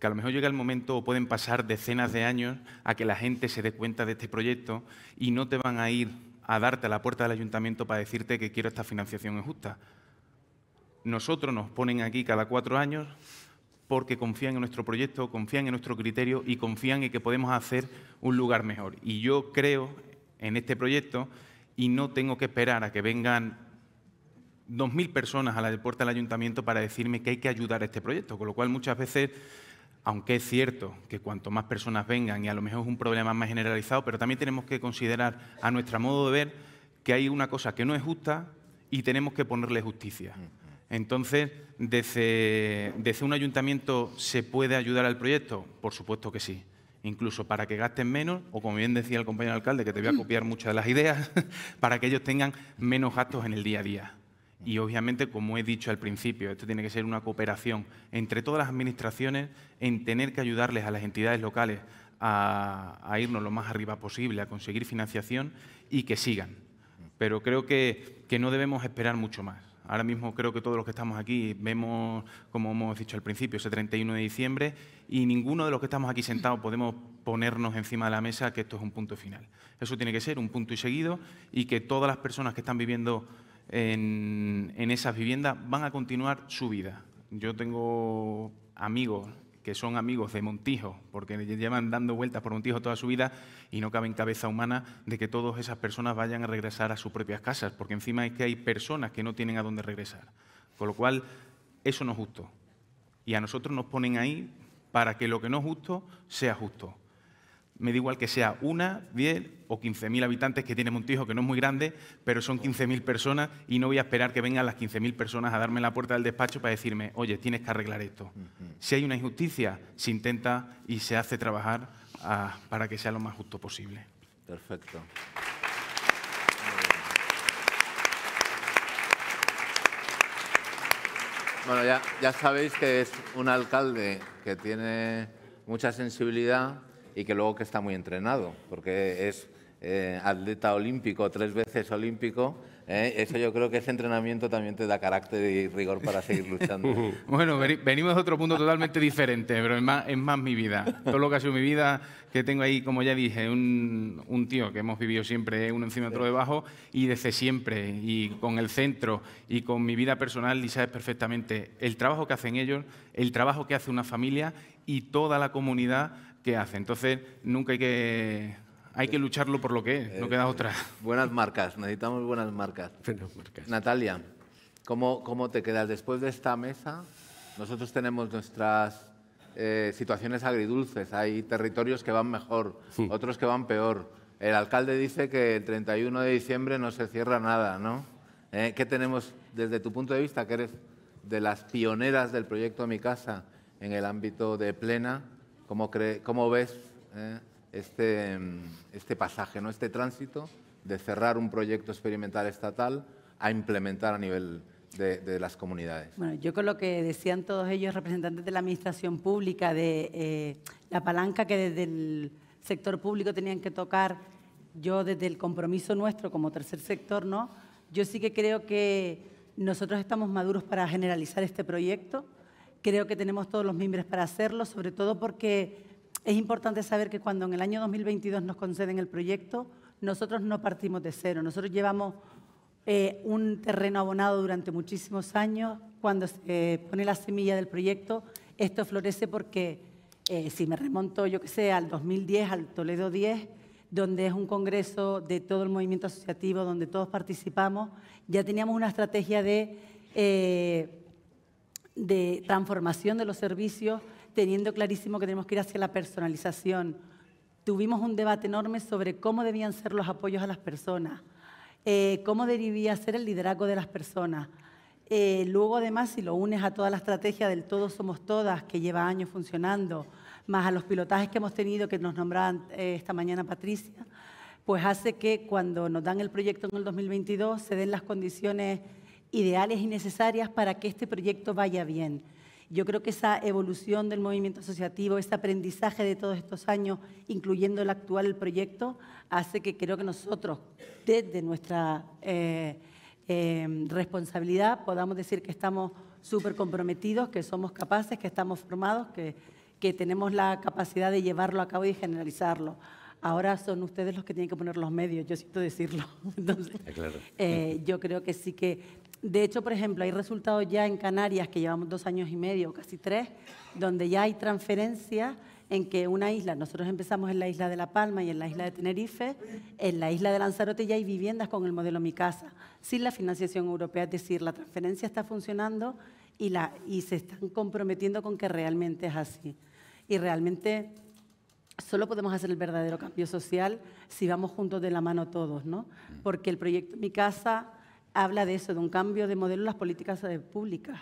que a lo mejor llega el momento o pueden pasar decenas de años a que la gente se dé cuenta de este proyecto y no te van a ir a darte a la puerta del ayuntamiento para decirte que quiero esta financiación injusta. Nosotros nos ponen aquí cada cuatro años porque confían en nuestro proyecto, confían en nuestro criterio y confían en que podemos hacer un lugar mejor. Y yo creo en este proyecto y no tengo que esperar a que vengan 2.000 personas a la puerta del ayuntamiento para decirme que hay que ayudar a este proyecto, con lo cual muchas veces aunque es cierto que cuanto más personas vengan y a lo mejor es un problema más generalizado, pero también tenemos que considerar a nuestro modo de ver que hay una cosa que no es justa y tenemos que ponerle justicia. Entonces, ¿desde, un ayuntamiento se puede ayudar al proyecto? Por supuesto que sí. Incluso para que gasten menos, o como bien decía el compañero alcalde, que te voy a mm. copiar muchas de las ideas, para que ellos tengan menos gastos en el día a día. Y obviamente, como he dicho al principio, esto tiene que ser una cooperación entre todas las administraciones en tener que ayudarles a las entidades locales a, irnos lo más arriba posible, a conseguir financiación y que sigan. Pero creo que, que no debemos esperar mucho más. Ahora mismo creo que todos los que estamos aquí vemos, como hemos dicho al principio, ese 31 de diciembre y ninguno de los que estamos aquí sentados podemos ponernos encima de la mesa que esto es un punto final. Eso tiene que ser un punto y seguido y que todas las personas que están viviendo en, esas viviendas van a continuar su vida. Yo tengo amigos que son amigos de Montijo, porque llevan dando vueltas por Montijo toda su vida y no cabe en cabeza humana de que todas esas personas vayan a regresar a sus propias casas, porque encima es que hay personas que no tienen a dónde regresar. Con lo cual, eso no es justo. Y a nosotros nos ponen ahí para que lo que no es justo sea justo me da igual que sea una, diez o quince mil habitantes que tiene Montijo, que no es muy grande, pero son quince mil personas y no voy a esperar que vengan las quince mil personas a darme la puerta del despacho para decirme, oye, tienes que arreglar esto. Si hay una injusticia, se intenta y se hace trabajar ah, para que sea lo más justo posible. Perfecto. Bueno, ya sabéis que es un alcalde que tiene mucha sensibilidad y que luego que está muy entrenado, porque es eh, atleta olímpico, tres veces olímpico, eh, eso yo creo que ese entrenamiento también te da carácter y rigor para seguir luchando. bueno, venimos de otro punto totalmente diferente, pero es más, mi vida. Todo lo que ha sido mi vida, que tengo ahí, como ya dije, un, tío que hemos vivido siempre eh, uno encima otro debajo y desde siempre, y con el centro y con mi vida personal, y sabes perfectamente el trabajo que hacen ellos, el trabajo que hace una familia y toda la comunidad qué hace. Entonces, nunca hay que, hay que lucharlo por lo que no eh, queda otra. Buenas marcas, necesitamos buenas marcas. Natalia, ¿cómo, te quedas después de esta mesa? Nosotros tenemos nuestras eh, situaciones agridulces, hay territorios que van mejor, otros que van peor. El alcalde dice que el 31 de diciembre no se cierra nada, ¿no? Eh, ¿Qué tenemos desde tu punto de vista, que eres de las pioneras del proyecto Mi Casa en el ámbito de plena? ¿Cómo, ves eh, este, mm, este pasaje, ¿no? este tránsito de cerrar un proyecto experimental estatal a implementar a nivel de, las comunidades. Bueno, yo con lo que decían todos ellos, representantes de la administración pública, de eh, la palanca que desde el sector público tenían que tocar, yo desde el compromiso nuestro como tercer sector, ¿no? Yo sí que creo que nosotros estamos maduros para generalizar este proyecto. Creo que tenemos todos los mimbres para hacerlo, sobre todo porque es importante saber que cuando en el año 2022 nos conceden el proyecto, nosotros no partimos de cero. Nosotros llevamos eh, un terreno abonado durante muchísimos años. Cuando se pone la semilla del proyecto, esto florece porque eh, si me remonto, yo qué sé, al 2010, al Toledo 10, donde es un congreso de todo el movimiento asociativo, donde todos participamos, ya teníamos una estrategia de... Eh, de transformación de los servicios, teniendo clarísimo que tenemos que ir hacia la personalización. Tuvimos un debate enorme sobre cómo debían ser los apoyos a las personas, eh, cómo debía ser el liderazgo de las personas. Eh, luego, además, si lo unes a toda la estrategia del Todos Somos Todas, que lleva años funcionando, más a los pilotajes que hemos tenido, que nos nombraban eh, esta mañana Patricia, pues hace que cuando nos dan el proyecto en el 2022 se den las condiciones ideales y necesarias para que este proyecto vaya bien. Yo creo que esa evolución del movimiento asociativo, ese aprendizaje de todos estos años, incluyendo el actual proyecto, hace que creo que nosotros, desde nuestra eh, em, responsabilidad, podamos decir que estamos súper comprometidos, que somos capaces, que estamos formados, que, que tenemos la capacidad de llevarlo a cabo y generalizarlo ahora son ustedes los que tienen que poner los medios, yo siento decirlo. Eh, eh, yo creo que sí que de hecho, por ejemplo, hay resultados ya en Canarias, que llevamos dos años y medio, casi tres, donde ya hay transferencias en que una isla, nosotros empezamos en la isla de La Palma y en la isla de Tenerife, en la isla de Lanzarote ya hay viviendas con el modelo Mi Casa, sin la financiación europea, es decir, la transferencia está funcionando y, la, y se están comprometiendo con que realmente es así. Y realmente solo podemos hacer el verdadero cambio social si vamos juntos de la mano todos, ¿no? Porque el proyecto Mi Casa habla de eso, de un cambio de modelo en las políticas públicas.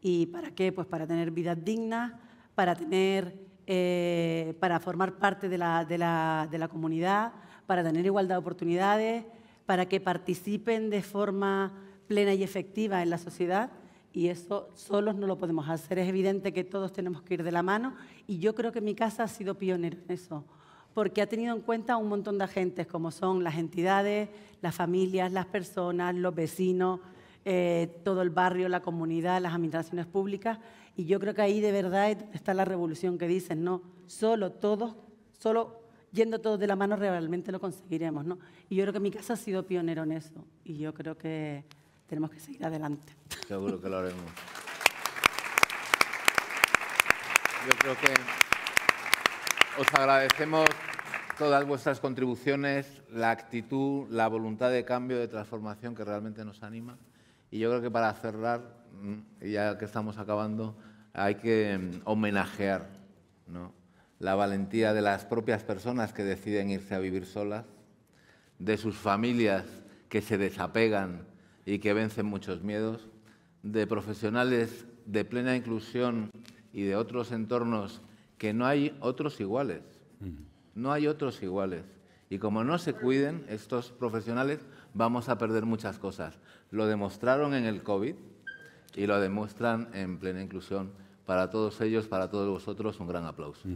¿Y para qué? Pues para tener vida digna, para, tener, eh, para formar parte de la, de la, comunidad, para tener igualdad de oportunidades, para que participen de forma plena y efectiva en la sociedad. Y eso solos no lo podemos hacer. Es evidente que todos tenemos que ir de la mano y yo creo que mi casa ha sido pionera en eso porque ha tenido en cuenta un montón de agentes, como son las entidades, las familias, las personas, los vecinos, eh, todo el barrio, la comunidad, las administraciones públicas. Y yo creo que ahí de verdad está la revolución que dicen, ¿no? Solo todos, solo yendo todos de la mano realmente lo conseguiremos, ¿no? Y yo creo que mi casa ha sido pionero en eso. Y yo creo que tenemos que seguir adelante. Seguro que lo haremos. Yo creo que os agradecemos todas vuestras contribuciones, la actitud, la voluntad de cambio, de transformación que realmente nos anima. Y yo creo que para cerrar, mm, ya que estamos acabando, hay que mm, homenajear ¿no? la valentía de las propias personas que deciden irse a vivir solas, de sus familias que se desapegan y que vencen muchos miedos, de profesionales de plena inclusión y de otros entornos que no hay otros iguales. Mm. No hay otros iguales. Y como no se cuiden estos profesionales, vamos a perder muchas cosas. Lo demostraron en el COVID y lo demuestran en plena inclusión. Para todos ellos, para todos vosotros, un gran aplauso.